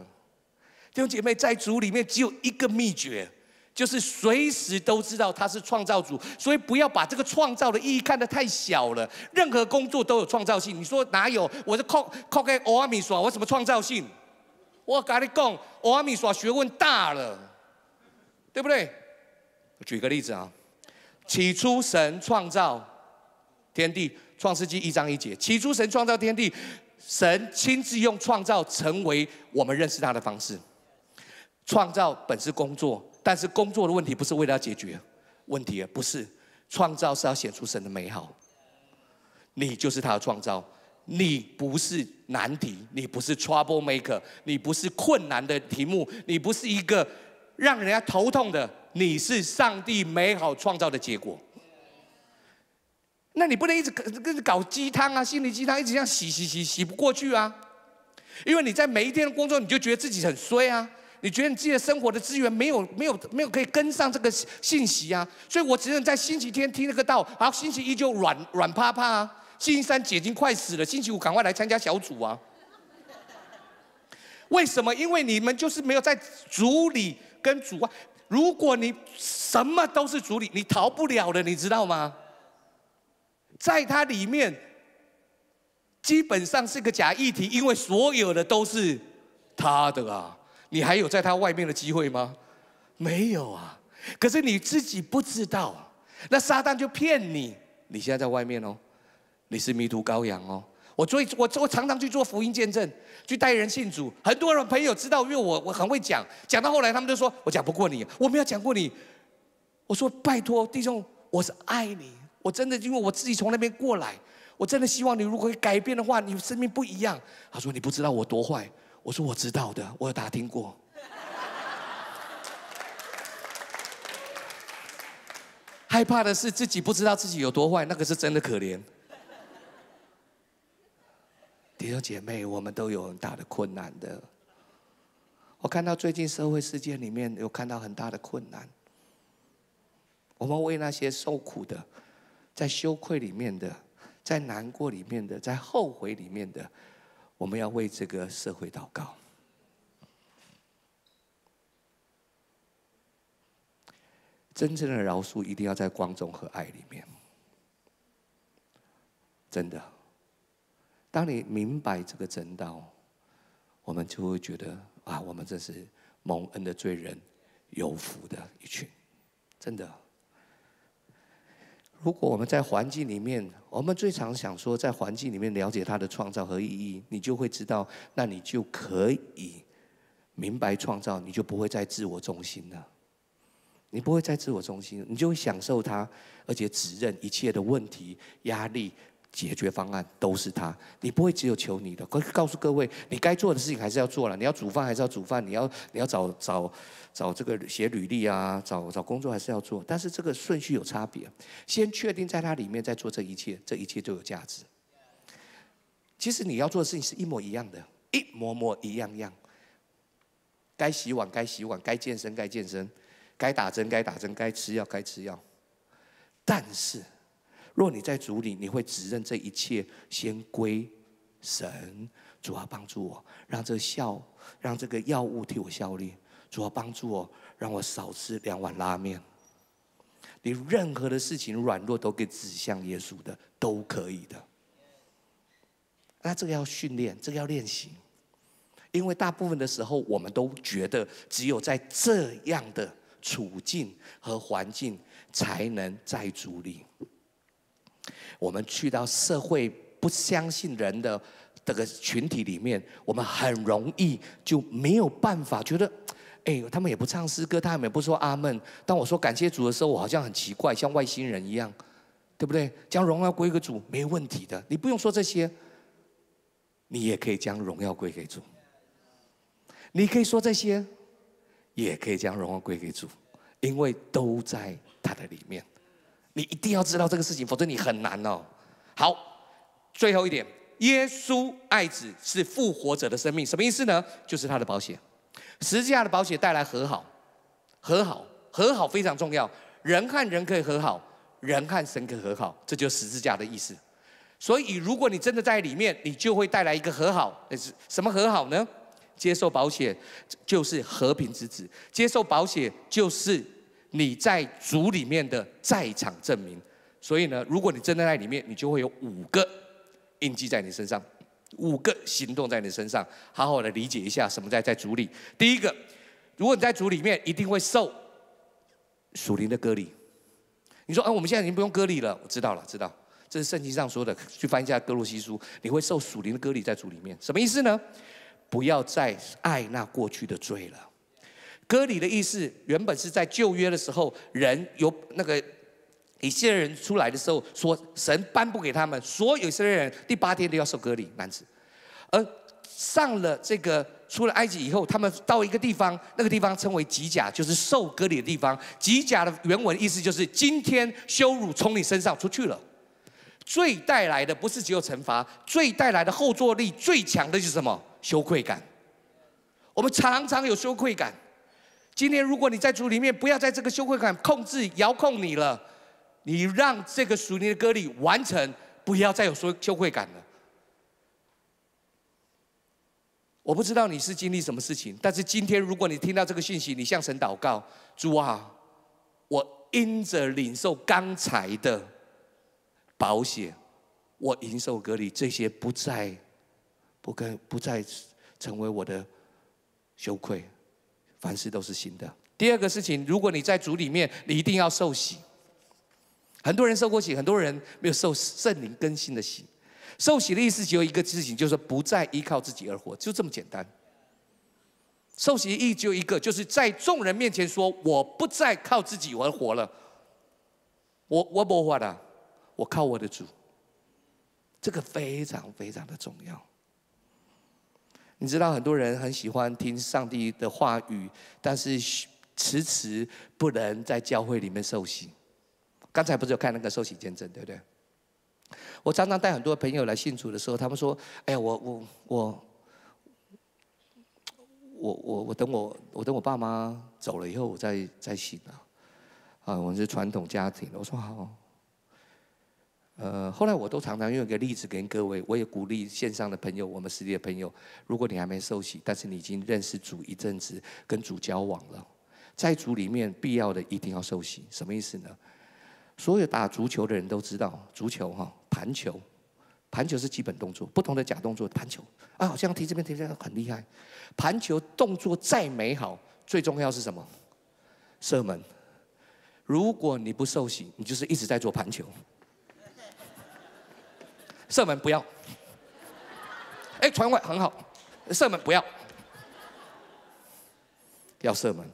弟兄姐妹在主里面只有一个秘诀。就是随时都知道他是创造主，所以不要把这个创造的意义看得太小了。任何工作都有创造性。你说哪有？我是靠靠给欧阿米耍，我什么创造性？我跟你讲，欧阿米耍学问大了，对不对？举个例子啊，起初神创造天地，《创世纪一章一节，起初神创造天地，神亲自用创造成为我们认识他的方式。创造本是工作。但是工作的问题不是为了要解决问题，不是创造是要显出神的美好。你就是他的创造，你不是难题，你不是 trouble maker，你不是困难的题目，你不是一个让人家头痛的，你是上帝美好创造的结果。那你不能一直跟跟搞鸡汤啊，心灵鸡汤，一直这样洗洗洗洗不过去啊，因为你在每一天的工作，你就觉得自己很衰啊。你觉得你自己的生活的资源没有没有没有可以跟上这个信息啊？所以我只能在星期天听了个道，然后星期一就软软趴趴。星期三姐已经快死了，星期五赶快来参加小组啊！为什么？因为你们就是没有在组里跟组外。如果你什么都是组里，你逃不了的，你知道吗？在它里面，基本上是个假议题，因为所有的都是他的啊。你还有在他外面的机会吗？没有啊。可是你自己不知道，那撒旦就骗你。你现在在外面哦，你是迷途羔羊哦。我做我我常常去做福音见证，去带人信主。很多人朋友知道，因为我我很会讲，讲到后来他们就说，我讲不过你，我没有讲过你。我说拜托弟兄，我是爱你，我真的因为我自己从那边过来，我真的希望你如果改变的话，你生命不一样。他说你不知道我多坏。我说我知道的，我有打听过。害怕的是自己不知道自己有多坏，那可是真的可怜。弟兄姐妹，我们都有很大的困难的。我看到最近社会事件里面有看到很大的困难。我们为那些受苦的，在羞愧里面的，在难过里面的，在后悔里面的。我们要为这个社会祷告。真正的饶恕一定要在光中和爱里面。真的，当你明白这个真道，我们就会觉得啊，我们这是蒙恩的罪人，有福的一群，真的。如果我们在环境里面，我们最常想说，在环境里面了解它的创造和意义，你就会知道，那你就可以明白创造，你就不会再自我中心了。你不会再自我中心，你就会享受它，而且指认一切的问题、压力。解决方案都是他，你不会只有求你的。可告诉各位，你该做的事情还是要做了，你要煮饭还是要煮饭，你要你要找找找这个写履历啊，找找工作还是要做，但是这个顺序有差别。先确定在它里面再做这一切，这一切就有价值。其实你要做的事情是一模一样的，一模模一样样。该洗碗该洗碗，该健身该健身，该打针该打针，该吃药该吃药。但是。若你在主里，你会指认这一切先归神。主啊，帮助我，让这效，让这个药物替我效力。主啊，帮助我，让我少吃两碗拉面。你任何的事情软弱都可以指向耶稣的，都可以的。那这个要训练，这个要练习，因为大部分的时候，我们都觉得只有在这样的处境和环境，才能在主里。我们去到社会不相信人的这个群体里面，我们很容易就没有办法觉得，哎，他们也不唱诗歌，他们也不说阿门。当我说感谢主的时候，我好像很奇怪，像外星人一样，对不对？将荣耀归给主，没问题的，你不用说这些，你也可以将荣耀归给主。你可以说这些，也可以将荣耀归给主，因为都在他的里面。你一定要知道这个事情，否则你很难哦。好，最后一点，耶稣爱子是复活者的生命，什么意思呢？就是他的保险，十字架的保险带来和好，和好，和好非常重要。人和人可以和好，人和神可以和好，这就是十字架的意思。所以，如果你真的在里面，你就会带来一个和好。那是什么和好呢？接受保险就是和平之子，接受保险就是。你在组里面的在场证明，所以呢，如果你真的在里面，你就会有五个印记在你身上，五个行动在你身上。好好的理解一下什么在在组里。第一个，如果你在组里面，一定会受属灵的割礼。你说，啊，我们现在已经不用割礼了。我知道了，知道，这是圣经上说的，去翻一下哥罗西书，你会受属灵的割礼在组里面。什么意思呢？不要再爱那过去的罪了。割礼的意思，原本是在旧约的时候，人有那个以色列人出来的时候，说神颁布给他们，所有以色列人第八天都要受割礼。男子，而上了这个出了埃及以后，他们到一个地方，那个地方称为吉甲，就是受割礼的地方。吉甲的原文意思就是今天羞辱从你身上出去了。罪带来的不是只有惩罚，罪带来的后坐力最强的就是什么？羞愧感。我们常常有羞愧感。今天，如果你在主里面，不要在这个羞愧感控制遥控你了，你让这个属灵的割礼完成，不要再有说羞愧感了。我不知道你是经历什么事情，但是今天，如果你听到这个信息，你向神祷告，主啊，我因着领受刚才的保险，我迎受隔离，这些不再，不跟不再成为我的羞愧。凡事都是新的。第二个事情，如果你在主里面，你一定要受洗。很多人受过洗，很多人没有受圣灵更新的洗。受洗的意思只有一个事情，就是不再依靠自己而活，就这么简单。受洗意只有一个，就是在众人面前说：“我不再靠自己而活了。”我我不活的？我靠我的主。这个非常非常的重要。你知道很多人很喜欢听上帝的话语，但是迟迟不能在教会里面受洗。刚才不是有看那个受洗见证，对不对？我常常带很多朋友来信主的时候，他们说：“哎呀，我我我我我我等我我等我爸妈走了以后，我再再信啊。”啊，我们是传统家庭，我说好。呃，后来我都常常用一个例子跟各位，我也鼓励线上的朋友，我们实体的朋友，如果你还没受洗，但是你已经认识主一阵子，跟主交往了，在主里面必要的一定要受洗，什么意思呢？所有打足球的人都知道，足球哈，盘球，盘球是基本动作，不同的假动作盘球啊，好像踢这边踢这边很厉害，盘球动作再美好，最重要是什么？射门。如果你不受洗，你就是一直在做盘球。射门不要！哎，传位很好，射门不要。要射门。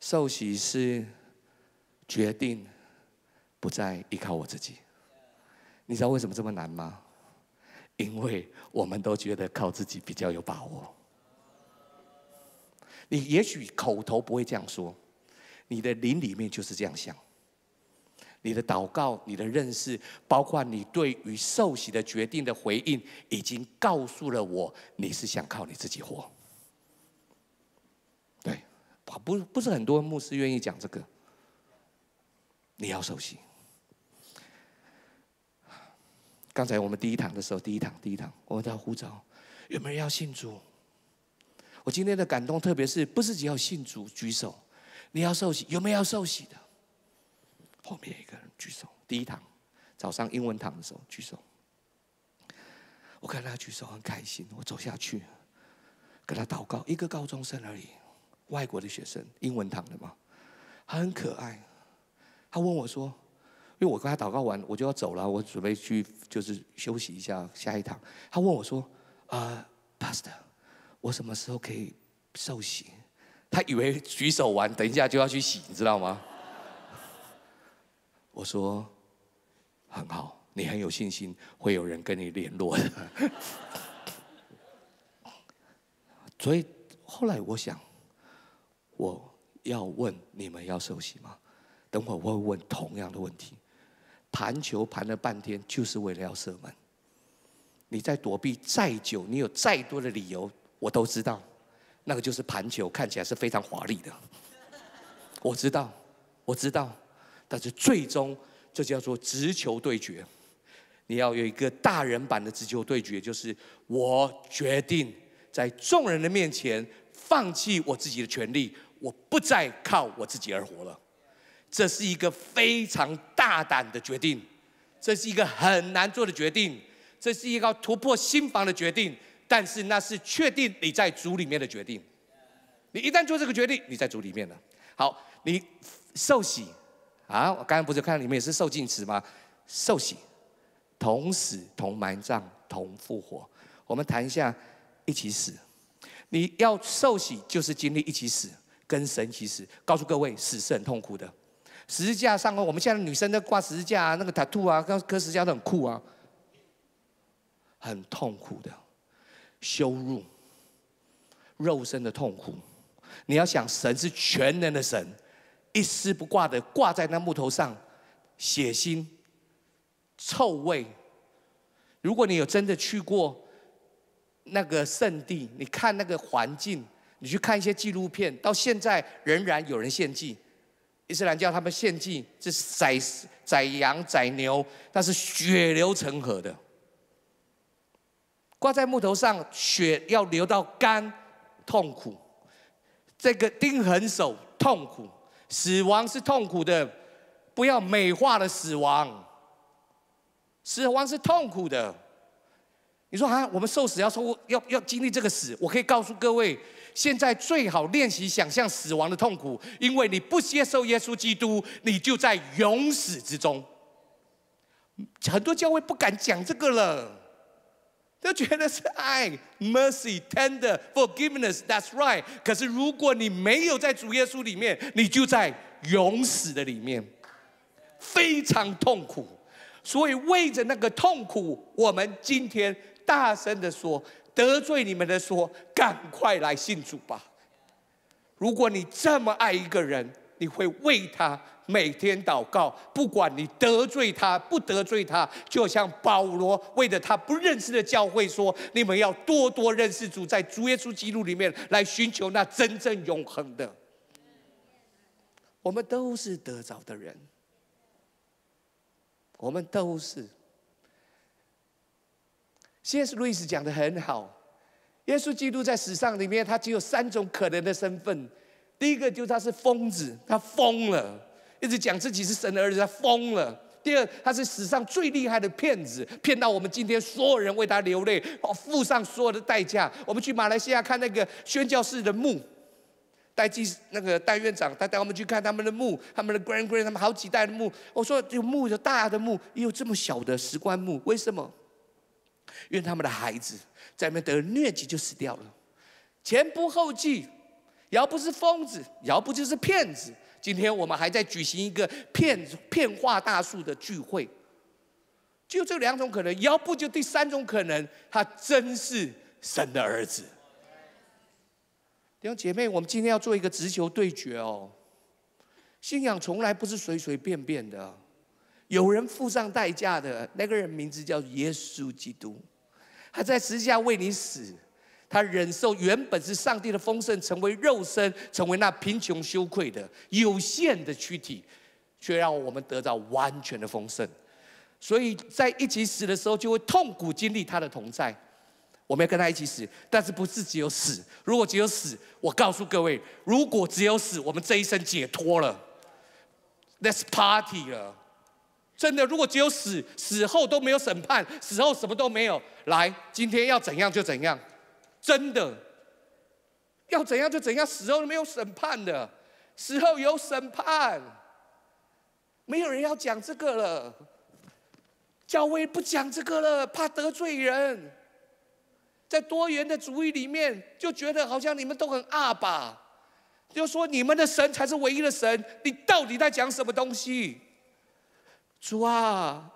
受洗是决定不再依靠我自己。你知道为什么这么难吗？因为我们都觉得靠自己比较有把握。你也许口头不会这样说，你的灵里面就是这样想。你的祷告、你的认识，包括你对于受洗的决定的回应，已经告诉了我，你是想靠你自己活。对，不，不是很多牧师愿意讲这个。你要受洗。刚才我们第一堂的时候，第一堂，第一堂，我们的呼召，有没有人要信主？我今天的感动，特别是不是只要信主举手，你要受洗，有没有要受洗的？后面一个人举手，第一堂早上英文堂的时候举手，我看他举手很开心，我走下去跟他祷告，一个高中生而已，外国的学生，英文堂的嘛，很可爱。他问我说：“因为我跟他祷告完，我就要走了，我准备去就是休息一下下一堂。”他问我说：“啊，Pastor，我什么时候可以受洗？”他以为举手完等一下就要去洗，你知道吗？我说：“很好，你很有信心，会有人跟你联络的。”所以后来我想，我要问你们要熟悉吗？等会我会问同样的问题。盘球盘了半天，就是为了要射门。你在躲避再久，你有再多的理由，我都知道。那个就是盘球，看起来是非常华丽的。我知道，我知道。但是最终，这叫做直球对决。你要有一个大人版的直球对决，就是我决定在众人的面前放弃我自己的权利，我不再靠我自己而活了。这是一个非常大胆的决定，这是一个很难做的决定，这是一个突破心防的决定。但是那是确定你在组里面的决定。你一旦做这个决定，你在组里面了。好，你受洗。啊，我刚刚不是看你们也是受尽死吗？受洗同死同埋葬同复活。我们谈一下一起死。你要受洗就是经历一起死，跟神一起死。告诉各位，死是很痛苦的。十字架上哦，我们现在女生在挂十字架，那个塔 o 啊，跟割十字架都很酷啊，很痛苦的，羞辱，肉身的痛苦。你要想神是全能的神。一丝不挂的挂在那木头上，血腥、臭味。如果你有真的去过那个圣地，你看那个环境，你去看一些纪录片，到现在仍然有人献祭。伊斯兰教他们献祭是宰宰羊、宰牛，那是血流成河的，挂在木头上，血要流到肝，痛苦。这个钉痕手痛苦。死亡是痛苦的，不要美化了死亡。死亡是痛苦的。你说啊，我们受死要受，要要经历这个死。我可以告诉各位，现在最好练习想象死亡的痛苦，因为你不接受耶稣基督，你就在永死之中。很多教会不敢讲这个了。就觉得是爱、mercy、tender、forgiveness，that's right。可是如果你没有在主耶稣里面，你就在永死的里面，非常痛苦。所以为着那个痛苦，我们今天大声的说：得罪你们的说，赶快来信主吧！如果你这么爱一个人，你会为他每天祷告，不管你得罪他，不得罪他，就像保罗为着他不认识的教会说：“你们要多多认识主，在主耶稣基督里面来寻求那真正永恒的。”我们都是得着的人，我们都是。先是路易斯讲的很好，耶稣基督在史上里面，他只有三种可能的身份。第一个就是他是疯子，他疯了，一直讲自己是神的儿子，他疯了。第二，他是史上最厉害的骗子，骗到我们今天所有人为他流泪，付上所有的代价。我们去马来西亚看那个宣教士的墓，代记那个代院长，他带我们去看他们的墓，他们的 grand grand，他们好几代的墓。我说有墓有大的墓，也有这么小的石棺墓，为什么？因为他们的孩子在那边得疟疾就死掉了，前仆后继。要不是疯子，要不就是骗子。今天我们还在举行一个骗子骗话大树的聚会，就这两种可能。要不就第三种可能，他真是神的儿子。弟兄姐妹，我们今天要做一个直球对决哦！信仰从来不是随随便便的，有人付上代价的，那个人名字叫耶稣基督，他在十字架为你死。他忍受原本是上帝的丰盛，成为肉身，成为那贫穷羞愧的有限的躯体，却让我们得到完全的丰盛。所以，在一起死的时候，就会痛苦经历他的同在。我们要跟他一起死，但是不是只有死？如果只有死，我告诉各位，如果只有死，我们这一生解脱了，那是 party 了。真的，如果只有死，死后都没有审判，死后什么都没有，来，今天要怎样就怎样。真的，要怎样就怎样。死后没有审判的，死后有审判。没有人要讲这个了，教委不讲这个了，怕得罪人。在多元的主义里面，就觉得好像你们都很二吧？就说你们的神才是唯一的神，你到底在讲什么东西？主啊，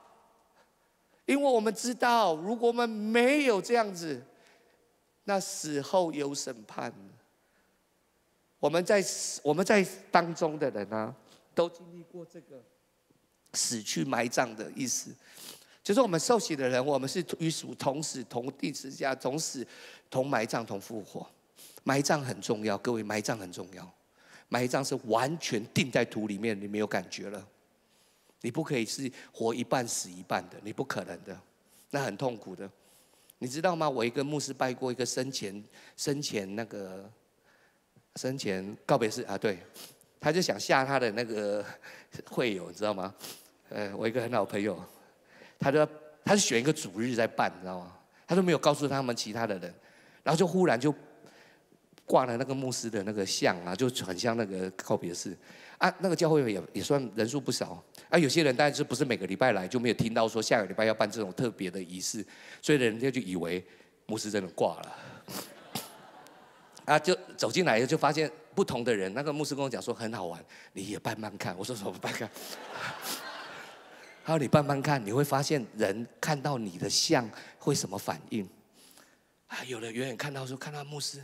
因为我们知道，如果我们没有这样子。那死后有审判，我们在我们在当中的人呢，都经历过这个死去埋葬的意思，就是我们受洗的人，我们是与属同死，同地之下，同死，同埋葬，同复活。埋葬很重要，各位，埋葬很重要，埋葬是完全定在土里面，你没有感觉了，你不可以是活一半死一半的，你不可能的，那很痛苦的。你知道吗？我一个牧师拜过一个生前生前那个生前告别式啊，对，他就想吓他的那个 会友，你知道吗？呃，我一个很好朋友，他就他是选一个主日在办，你知道吗？他都没有告诉他们其他的人，然后就忽然就挂了那个牧师的那个像啊，就很像那个告别式啊，那个教会也也算人数不少。啊，有些人但是不是每个礼拜来就没有听到说下个礼拜要办这种特别的仪式，所以人家就以为牧师真的挂了。啊，就走进来以后就发现不同的人，那个牧师跟我讲说很好玩，你也慢慢看。我说什么办看？还你慢慢看，你会发现人看到你的像会什么反应？啊，有人远远看到说看到牧师，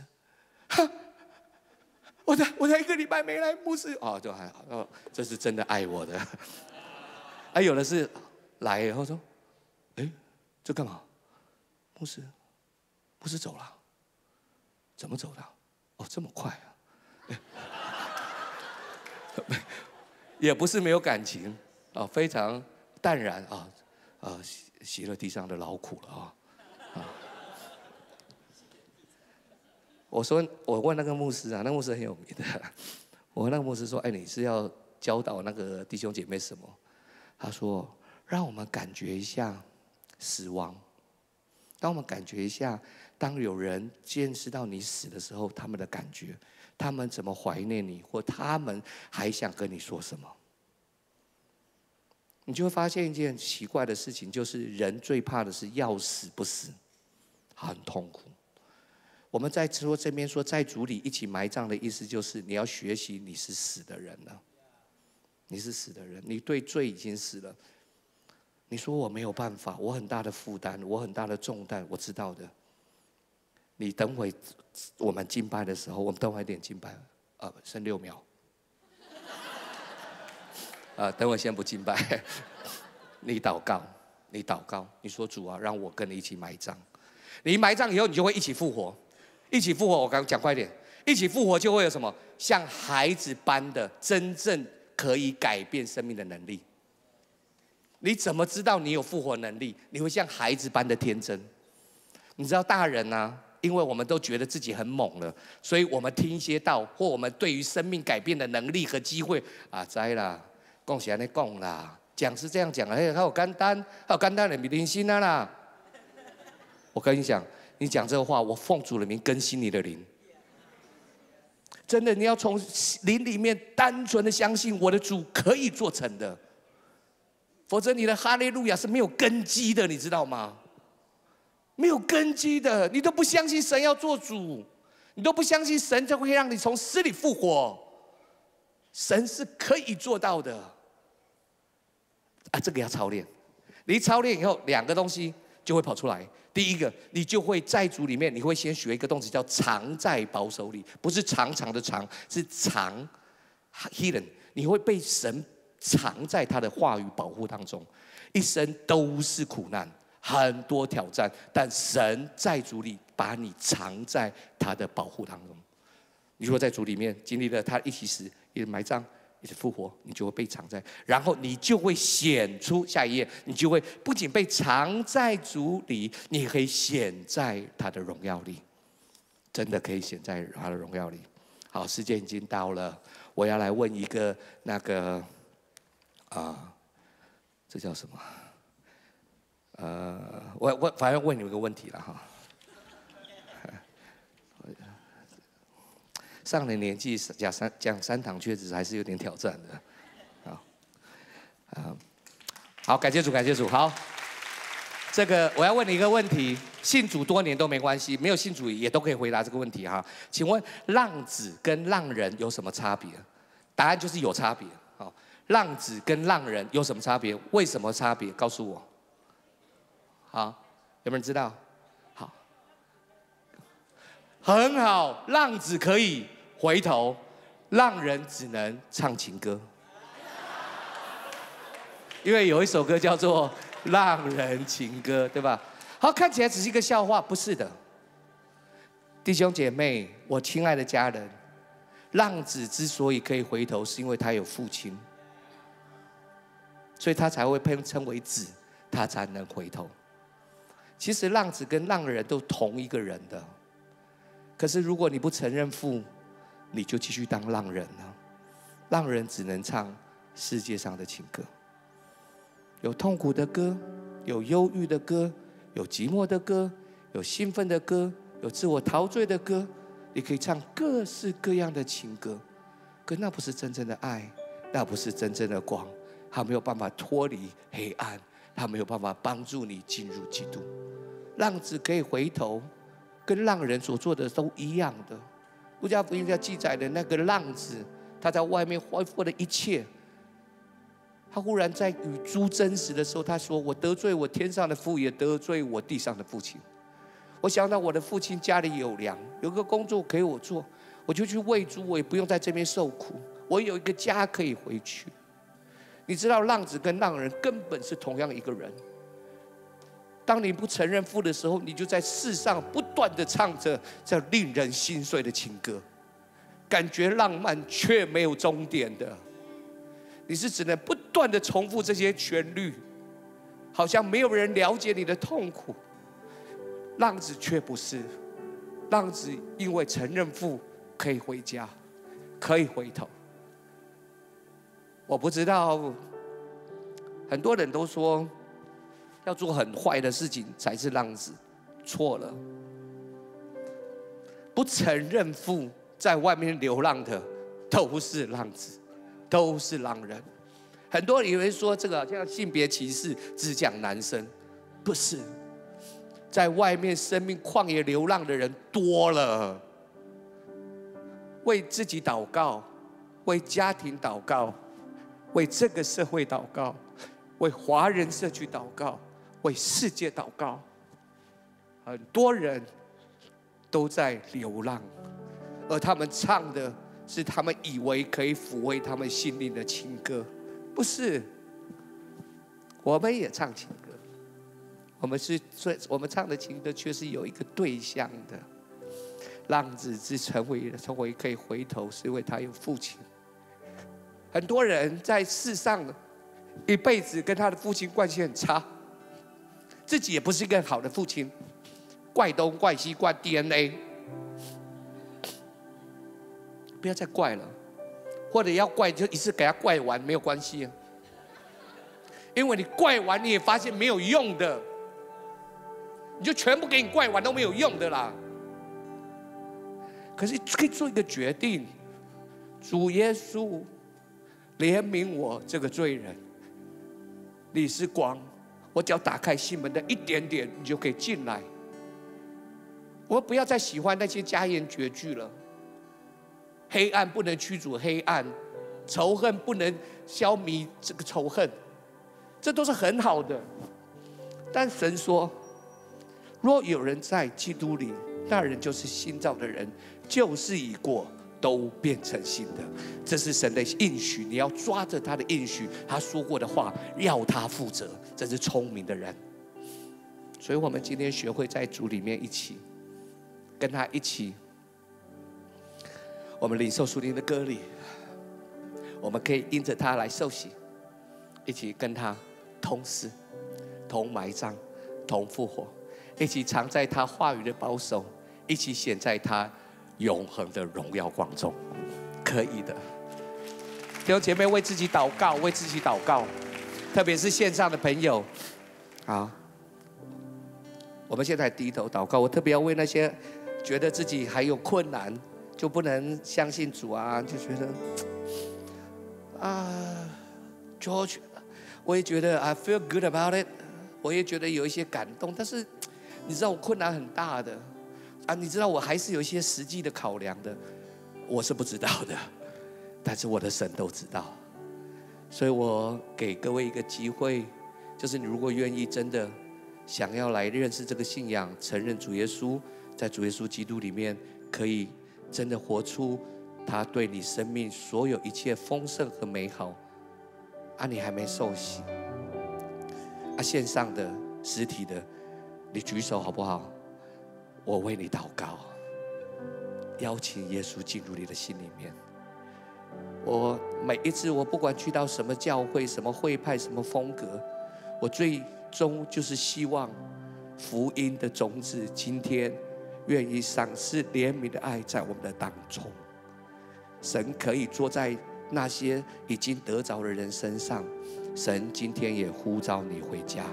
我才我才一个礼拜没来牧师，哦，就还好，哦，这是真的爱我的。还有的是来，后说，哎，这干嘛？牧师，牧师走了，怎么走的？哦，这么快啊！也不是没有感情啊，非常淡然啊，啊，洗了地上的劳苦了啊。我说，我问那个牧师啊，那牧师很有名的，我问那个牧师说，哎，你是要教导那个弟兄姐妹什么？他说：“让我们感觉一下死亡。当我们感觉一下，当有人见识到你死的时候，他们的感觉，他们怎么怀念你，或他们还想跟你说什么？你就会发现一件奇怪的事情，就是人最怕的是要死不死，很痛苦。我们在说这边说在主里一起埋葬的意思，就是你要学习你是死的人了。”你是死的人，你对罪已经死了。你说我没有办法，我很大的负担，我很大的重担，我知道的。你等会我们敬拜的时候，我们等会点敬拜，啊，剩六秒。呃，等我先不敬拜，你祷告，你祷告，你说主啊，让我跟你一起埋葬。你埋葬以后，你就会一起复活，一起复活。我刚讲快点，一起复活就会有什么像孩子般的真正。可以改变生命的能力，你怎么知道你有复活能力？你会像孩子般的天真？你知道大人啊，因为我们都觉得自己很猛了，所以我们听一些道，或我们对于生命改变的能力和机会啊，栽啦，喜安呢贡啦，讲是这样讲啊，还有肝胆，还有肝胆的灵心啦啦。我跟你讲，你讲这个话，我奉主的名更新你的灵。真的，你要从心里面单纯的相信我的主可以做成的，否则你的哈利路亚是没有根基的，你知道吗？没有根基的，你都不相信神要做主，你都不相信神就会让你从死里复活，神是可以做到的。啊，这个要操练，你操练以后，两个东西就会跑出来。第一个，你就会在主里面，你会先学一个动词叫“藏在保守里”，不是“常常”的“藏」，是“藏”。h e a d e n 你会被神藏在他的话语保护当中，一生都是苦难，很多挑战，但神在主里把你藏在他的保护当中。你说在主里面经历了他一起死，也埋葬。你复活，你就会被藏在，然后你就会显出下一页，你就会不仅被藏在主里，你可以显在他的荣耀里，真的可以显在他的荣耀里。好，时间已经到了，我要来问一个那个啊，这叫什么？呃，我我反正问你一个问题了哈。上了年纪讲三讲三堂，确实还是有点挑战的。啊啊，好，感谢主，感谢主。好，这个我要问你一个问题：信主多年都没关系，没有信主也都可以回答这个问题哈。请问浪子跟浪人有什么差别？答案就是有差别。好，浪子跟浪人有什么差别？为什么差别？告诉我。好，有没有人知道？很好，浪子可以回头，浪人只能唱情歌。因为有一首歌叫做《浪人情歌》，对吧？好，看起来只是一个笑话，不是的。弟兄姐妹，我亲爱的家人，浪子之所以可以回头，是因为他有父亲，所以他才会被称为子，他才能回头。其实，浪子跟浪人都同一个人的。可是，如果你不承认父，你就继续当浪人呢？浪人只能唱世界上的情歌，有痛苦的歌，有忧郁的歌，有寂寞的歌，有兴奋的歌，有自我陶醉的歌。你可以唱各式各样的情歌，可那不是真正的爱，那不是真正的光，他没有办法脱离黑暗，他没有办法帮助你进入基督。浪子可以回头。跟浪人所做的都一样的，《路加福》记载的那个浪子，他在外面挥霍的一切，他忽然在与猪争执的时候，他说：“我得罪我天上的父，也得罪我地上的父亲。”我想到我的父亲家里有粮，有个工作给我做，我就去喂猪，我也不用在这边受苦，我有一个家可以回去。你知道，浪子跟浪人根本是同样一个人。当你不承认父的时候，你就在世上不断的唱着这令人心碎的情歌，感觉浪漫却没有终点的，你是只能不断的重复这些旋律，好像没有人了解你的痛苦。浪子却不是，浪子因为承认父，可以回家，可以回头。我不知道，很多人都说。要做很坏的事情才是浪子，错了。不承认父，在外面流浪的都是浪子，都是浪人。很多以为说这个像性别歧视，只讲男生，不是。在外面生命旷野流浪的人多了，为自己祷告，为家庭祷告，为这个社会祷告，为华人社区祷告。为世界祷告，很多人都在流浪，而他们唱的是他们以为可以抚慰他们心灵的情歌，不是。我们也唱情歌，我们是最我们唱的情歌却是有一个对象的。浪子之成为成为可以回头，是因为他有父亲。很多人在世上一辈子跟他的父亲关系很差。自己也不是一个好的父亲，怪东怪西怪 DNA，不要再怪了，或者要怪就一次给他怪完，没有关系啊。因为你怪完你也发现没有用的，你就全部给你怪完都没有用的啦。可是可以做一个决定，主耶稣怜悯我这个罪人，你是光。我只要打开心门的一点点，你就可以进来。我不要再喜欢那些家言绝句了。黑暗不能驱逐黑暗，仇恨不能消弭这个仇恨，这都是很好的。但神说：若有人在基督里，那人就是新造的人，旧事已过。都变成新的，这是神的应许。你要抓着他的应许，他说过的话，要他负责。这是聪明的人。所以，我们今天学会在主里面一起，跟他一起。我们领受属灵的割礼，我们可以因着他来受洗，一起跟他同死、同埋葬、同复活，一起藏在他话语的保守，一起显在他。永恒的荣耀光中，可以的。弟兄姐妹为自己祷告，为自己祷告，特别是线上的朋友，好。我们现在低头祷告。我特别要为那些觉得自己还有困难就不能相信主啊，就觉得啊，George，我也觉得 I feel good about it，我也觉得有一些感动，但是你知道我困难很大的。啊，你知道我还是有一些实际的考量的，我是不知道的，但是我的神都知道，所以我给各位一个机会，就是你如果愿意真的想要来认识这个信仰，承认主耶稣，在主耶稣基督里面可以真的活出他对你生命所有一切丰盛和美好，啊，你还没受洗，啊，线上的、实体的，你举手好不好？我为你祷告，邀请耶稣进入你的心里面。我每一次，我不管去到什么教会、什么会派、什么风格，我最终就是希望福音的种子今天愿意赏赐怜悯的爱在我们的当中。神可以坐在那些已经得着的人身上，神今天也呼召你回家。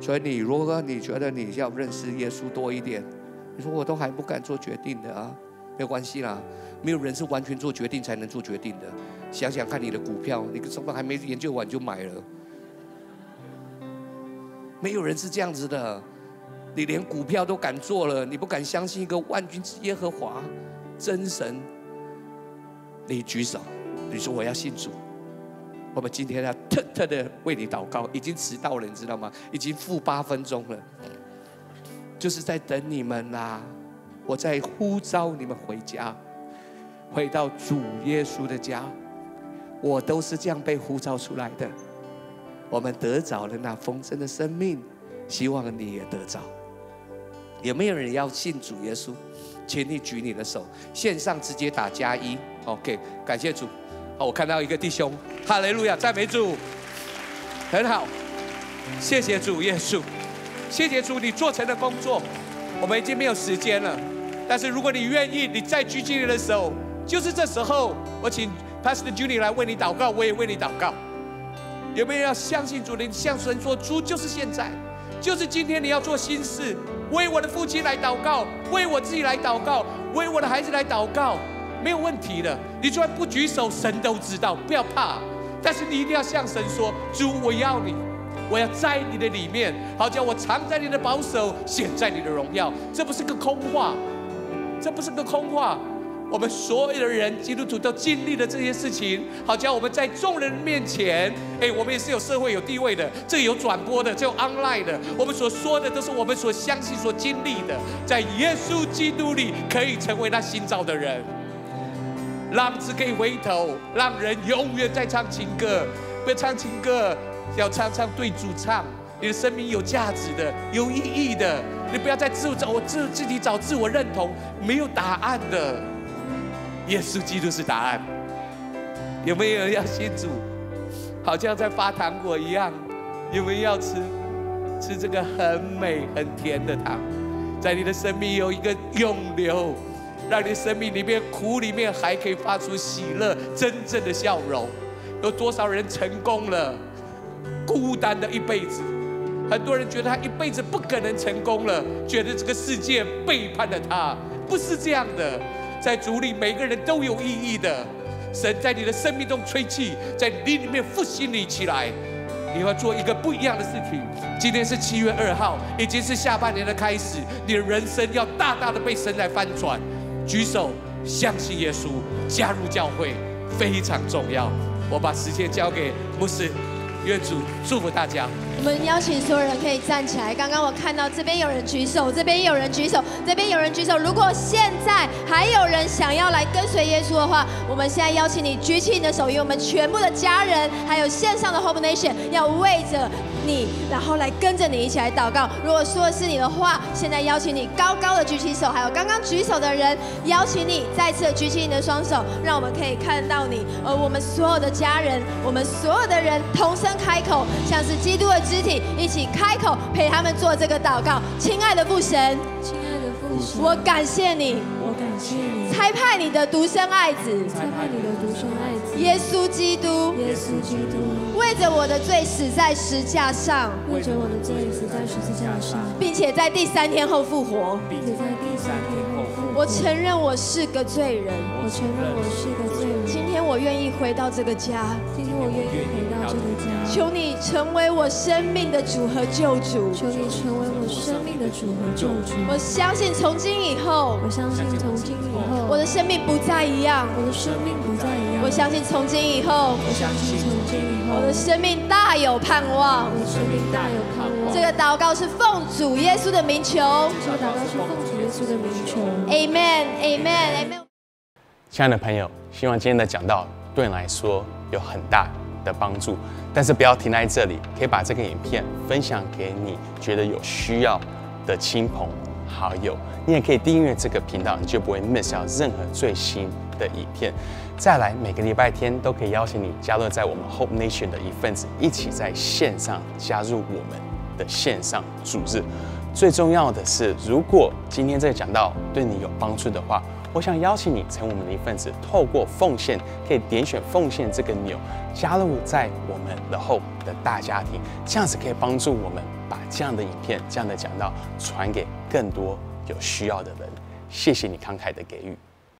所以你如果你觉得你要认识耶稣多一点，你说我都还不敢做决定的啊，没有关系啦，没有人是完全做决定才能做决定的。想想看你的股票，你什么还没研究完就买了，没有人是这样子的。你连股票都敢做了，你不敢相信一个万军之耶和华，真神。你举手，你说我要信主。我们今天要特特的为你祷告，已经迟到了，你知道吗？已经负八分钟了，就是在等你们啦。我在呼召你们回家，回到主耶稣的家。我都是这样被呼召出来的。我们得着了那丰盛的生命，希望你也得着。有没有人要信主耶稣？请你举你的手，线上直接打加一。OK，感谢主。我看到一个弟兄，哈利路亚，赞美主，很好，谢谢主耶稣，谢谢主，你做成了工作，我们已经没有时间了。但是如果你愿意，你再在主你的时候，就是这时候，我请 Pastor j u n i 来为你祷告，我也为你祷告。有没有要相信主的？向神说，主就是现在，就是今天，你要做新事，为我的父亲来祷告，为我自己来祷告，为我的孩子来祷告。没有问题的，你就算不举手，神都知道，不要怕。但是你一定要向神说：“主，我要你，我要在你的里面。好，叫我藏在你的保守，显在你的荣耀。这不是个空话，这不是个空话。我们所有的人，基督徒都经历了这些事情。好，叫我们在众人面前，哎，我们也是有社会有地位的，这有转播的，这有 online 的。我们所说的都是我们所相信、所经历的，在耶稣基督里可以成为那新造的人。浪子可以回头，让人永远在唱情歌，不要唱情歌，要唱唱对主唱，你的生命有价值的、有意义的。你不要再自我找，我自自己找自我认同，没有答案的，耶稣基督是答案。有没有人要信主？好像在发糖果一样，有没有要吃？吃这个很美、很甜的糖，在你的生命有一个永留。让你生命里面苦里面还可以发出喜乐、真正的笑容。有多少人成功了，孤单的一辈子？很多人觉得他一辈子不可能成功了，觉得这个世界背叛了他。不是这样的，在主里每个人都有意义的。神在你的生命中吹气，在你里面复兴你起来。你要做一个不一样的事情。今天是七月二号，已经是下半年的开始。你的人生要大大的被神来翻转。举手相信耶稣，加入教会非常重要。我把时间交给牧师，愿主祝福大家。我们邀请所有人可以站起来。刚刚我看到这边有人举手，这边有人举手，这边有人举手。如果现在还有人想要来跟随耶稣的话，我们现在邀请你举起你的手，与我们全部的家人还有线上的 Home Nation 要为着。你，然后来跟着你一起来祷告。如果说的是你的话，现在邀请你高高的举起手，还有刚刚举手的人，邀请你再次举起你的双手，让我们可以看到你。而我们所有的家人，我们所有的人，同声开口，像是基督的肢体，一起开口陪他们做这个祷告。亲爱的父神。我感谢你，我感谢你，差派你的独生爱子，差派你的独生爱子，耶稣基督，耶稣基督，为着我的罪死在十架上，为着我的罪死在十字架上，并且在第三天后复活，并且在第三天后复活。我承认我是个罪人，我承认我是个罪人。今天我愿意回到这个家，今天我愿意回到这个家。求你成为我生命的主和救主。求你成为我生命的主和救主。我相信从今以后。我相信从今以后。我的生命不再一样。我的生命不再一样。我相信从今以后。我相信从今以后。我的生命大有盼望。我的生命大有盼望。这个祷告是奉主耶稣的名求。这个祷告是奉主耶稣的名求。Amen. Amen. Amen. 亲爱的朋友，希望今天的讲道对你来说有很大的帮助。但是不要停在这里，可以把这个影片分享给你觉得有需要的亲朋好友。你也可以订阅这个频道，你就不会 miss 掉任何最新的影片。再来，每个礼拜天都可以邀请你加入在我们 Hope Nation 的一份子，一起在线上加入我们的线上组织。最重要的是，如果今天这个讲到对你有帮助的话，我想邀请你成我们的一份子，透过奉献，可以点选奉献这个钮，加入在我们的后的大家庭，这样子可以帮助我们把这样的影片、这样的讲道传给更多有需要的人。谢谢你慷慨的给予。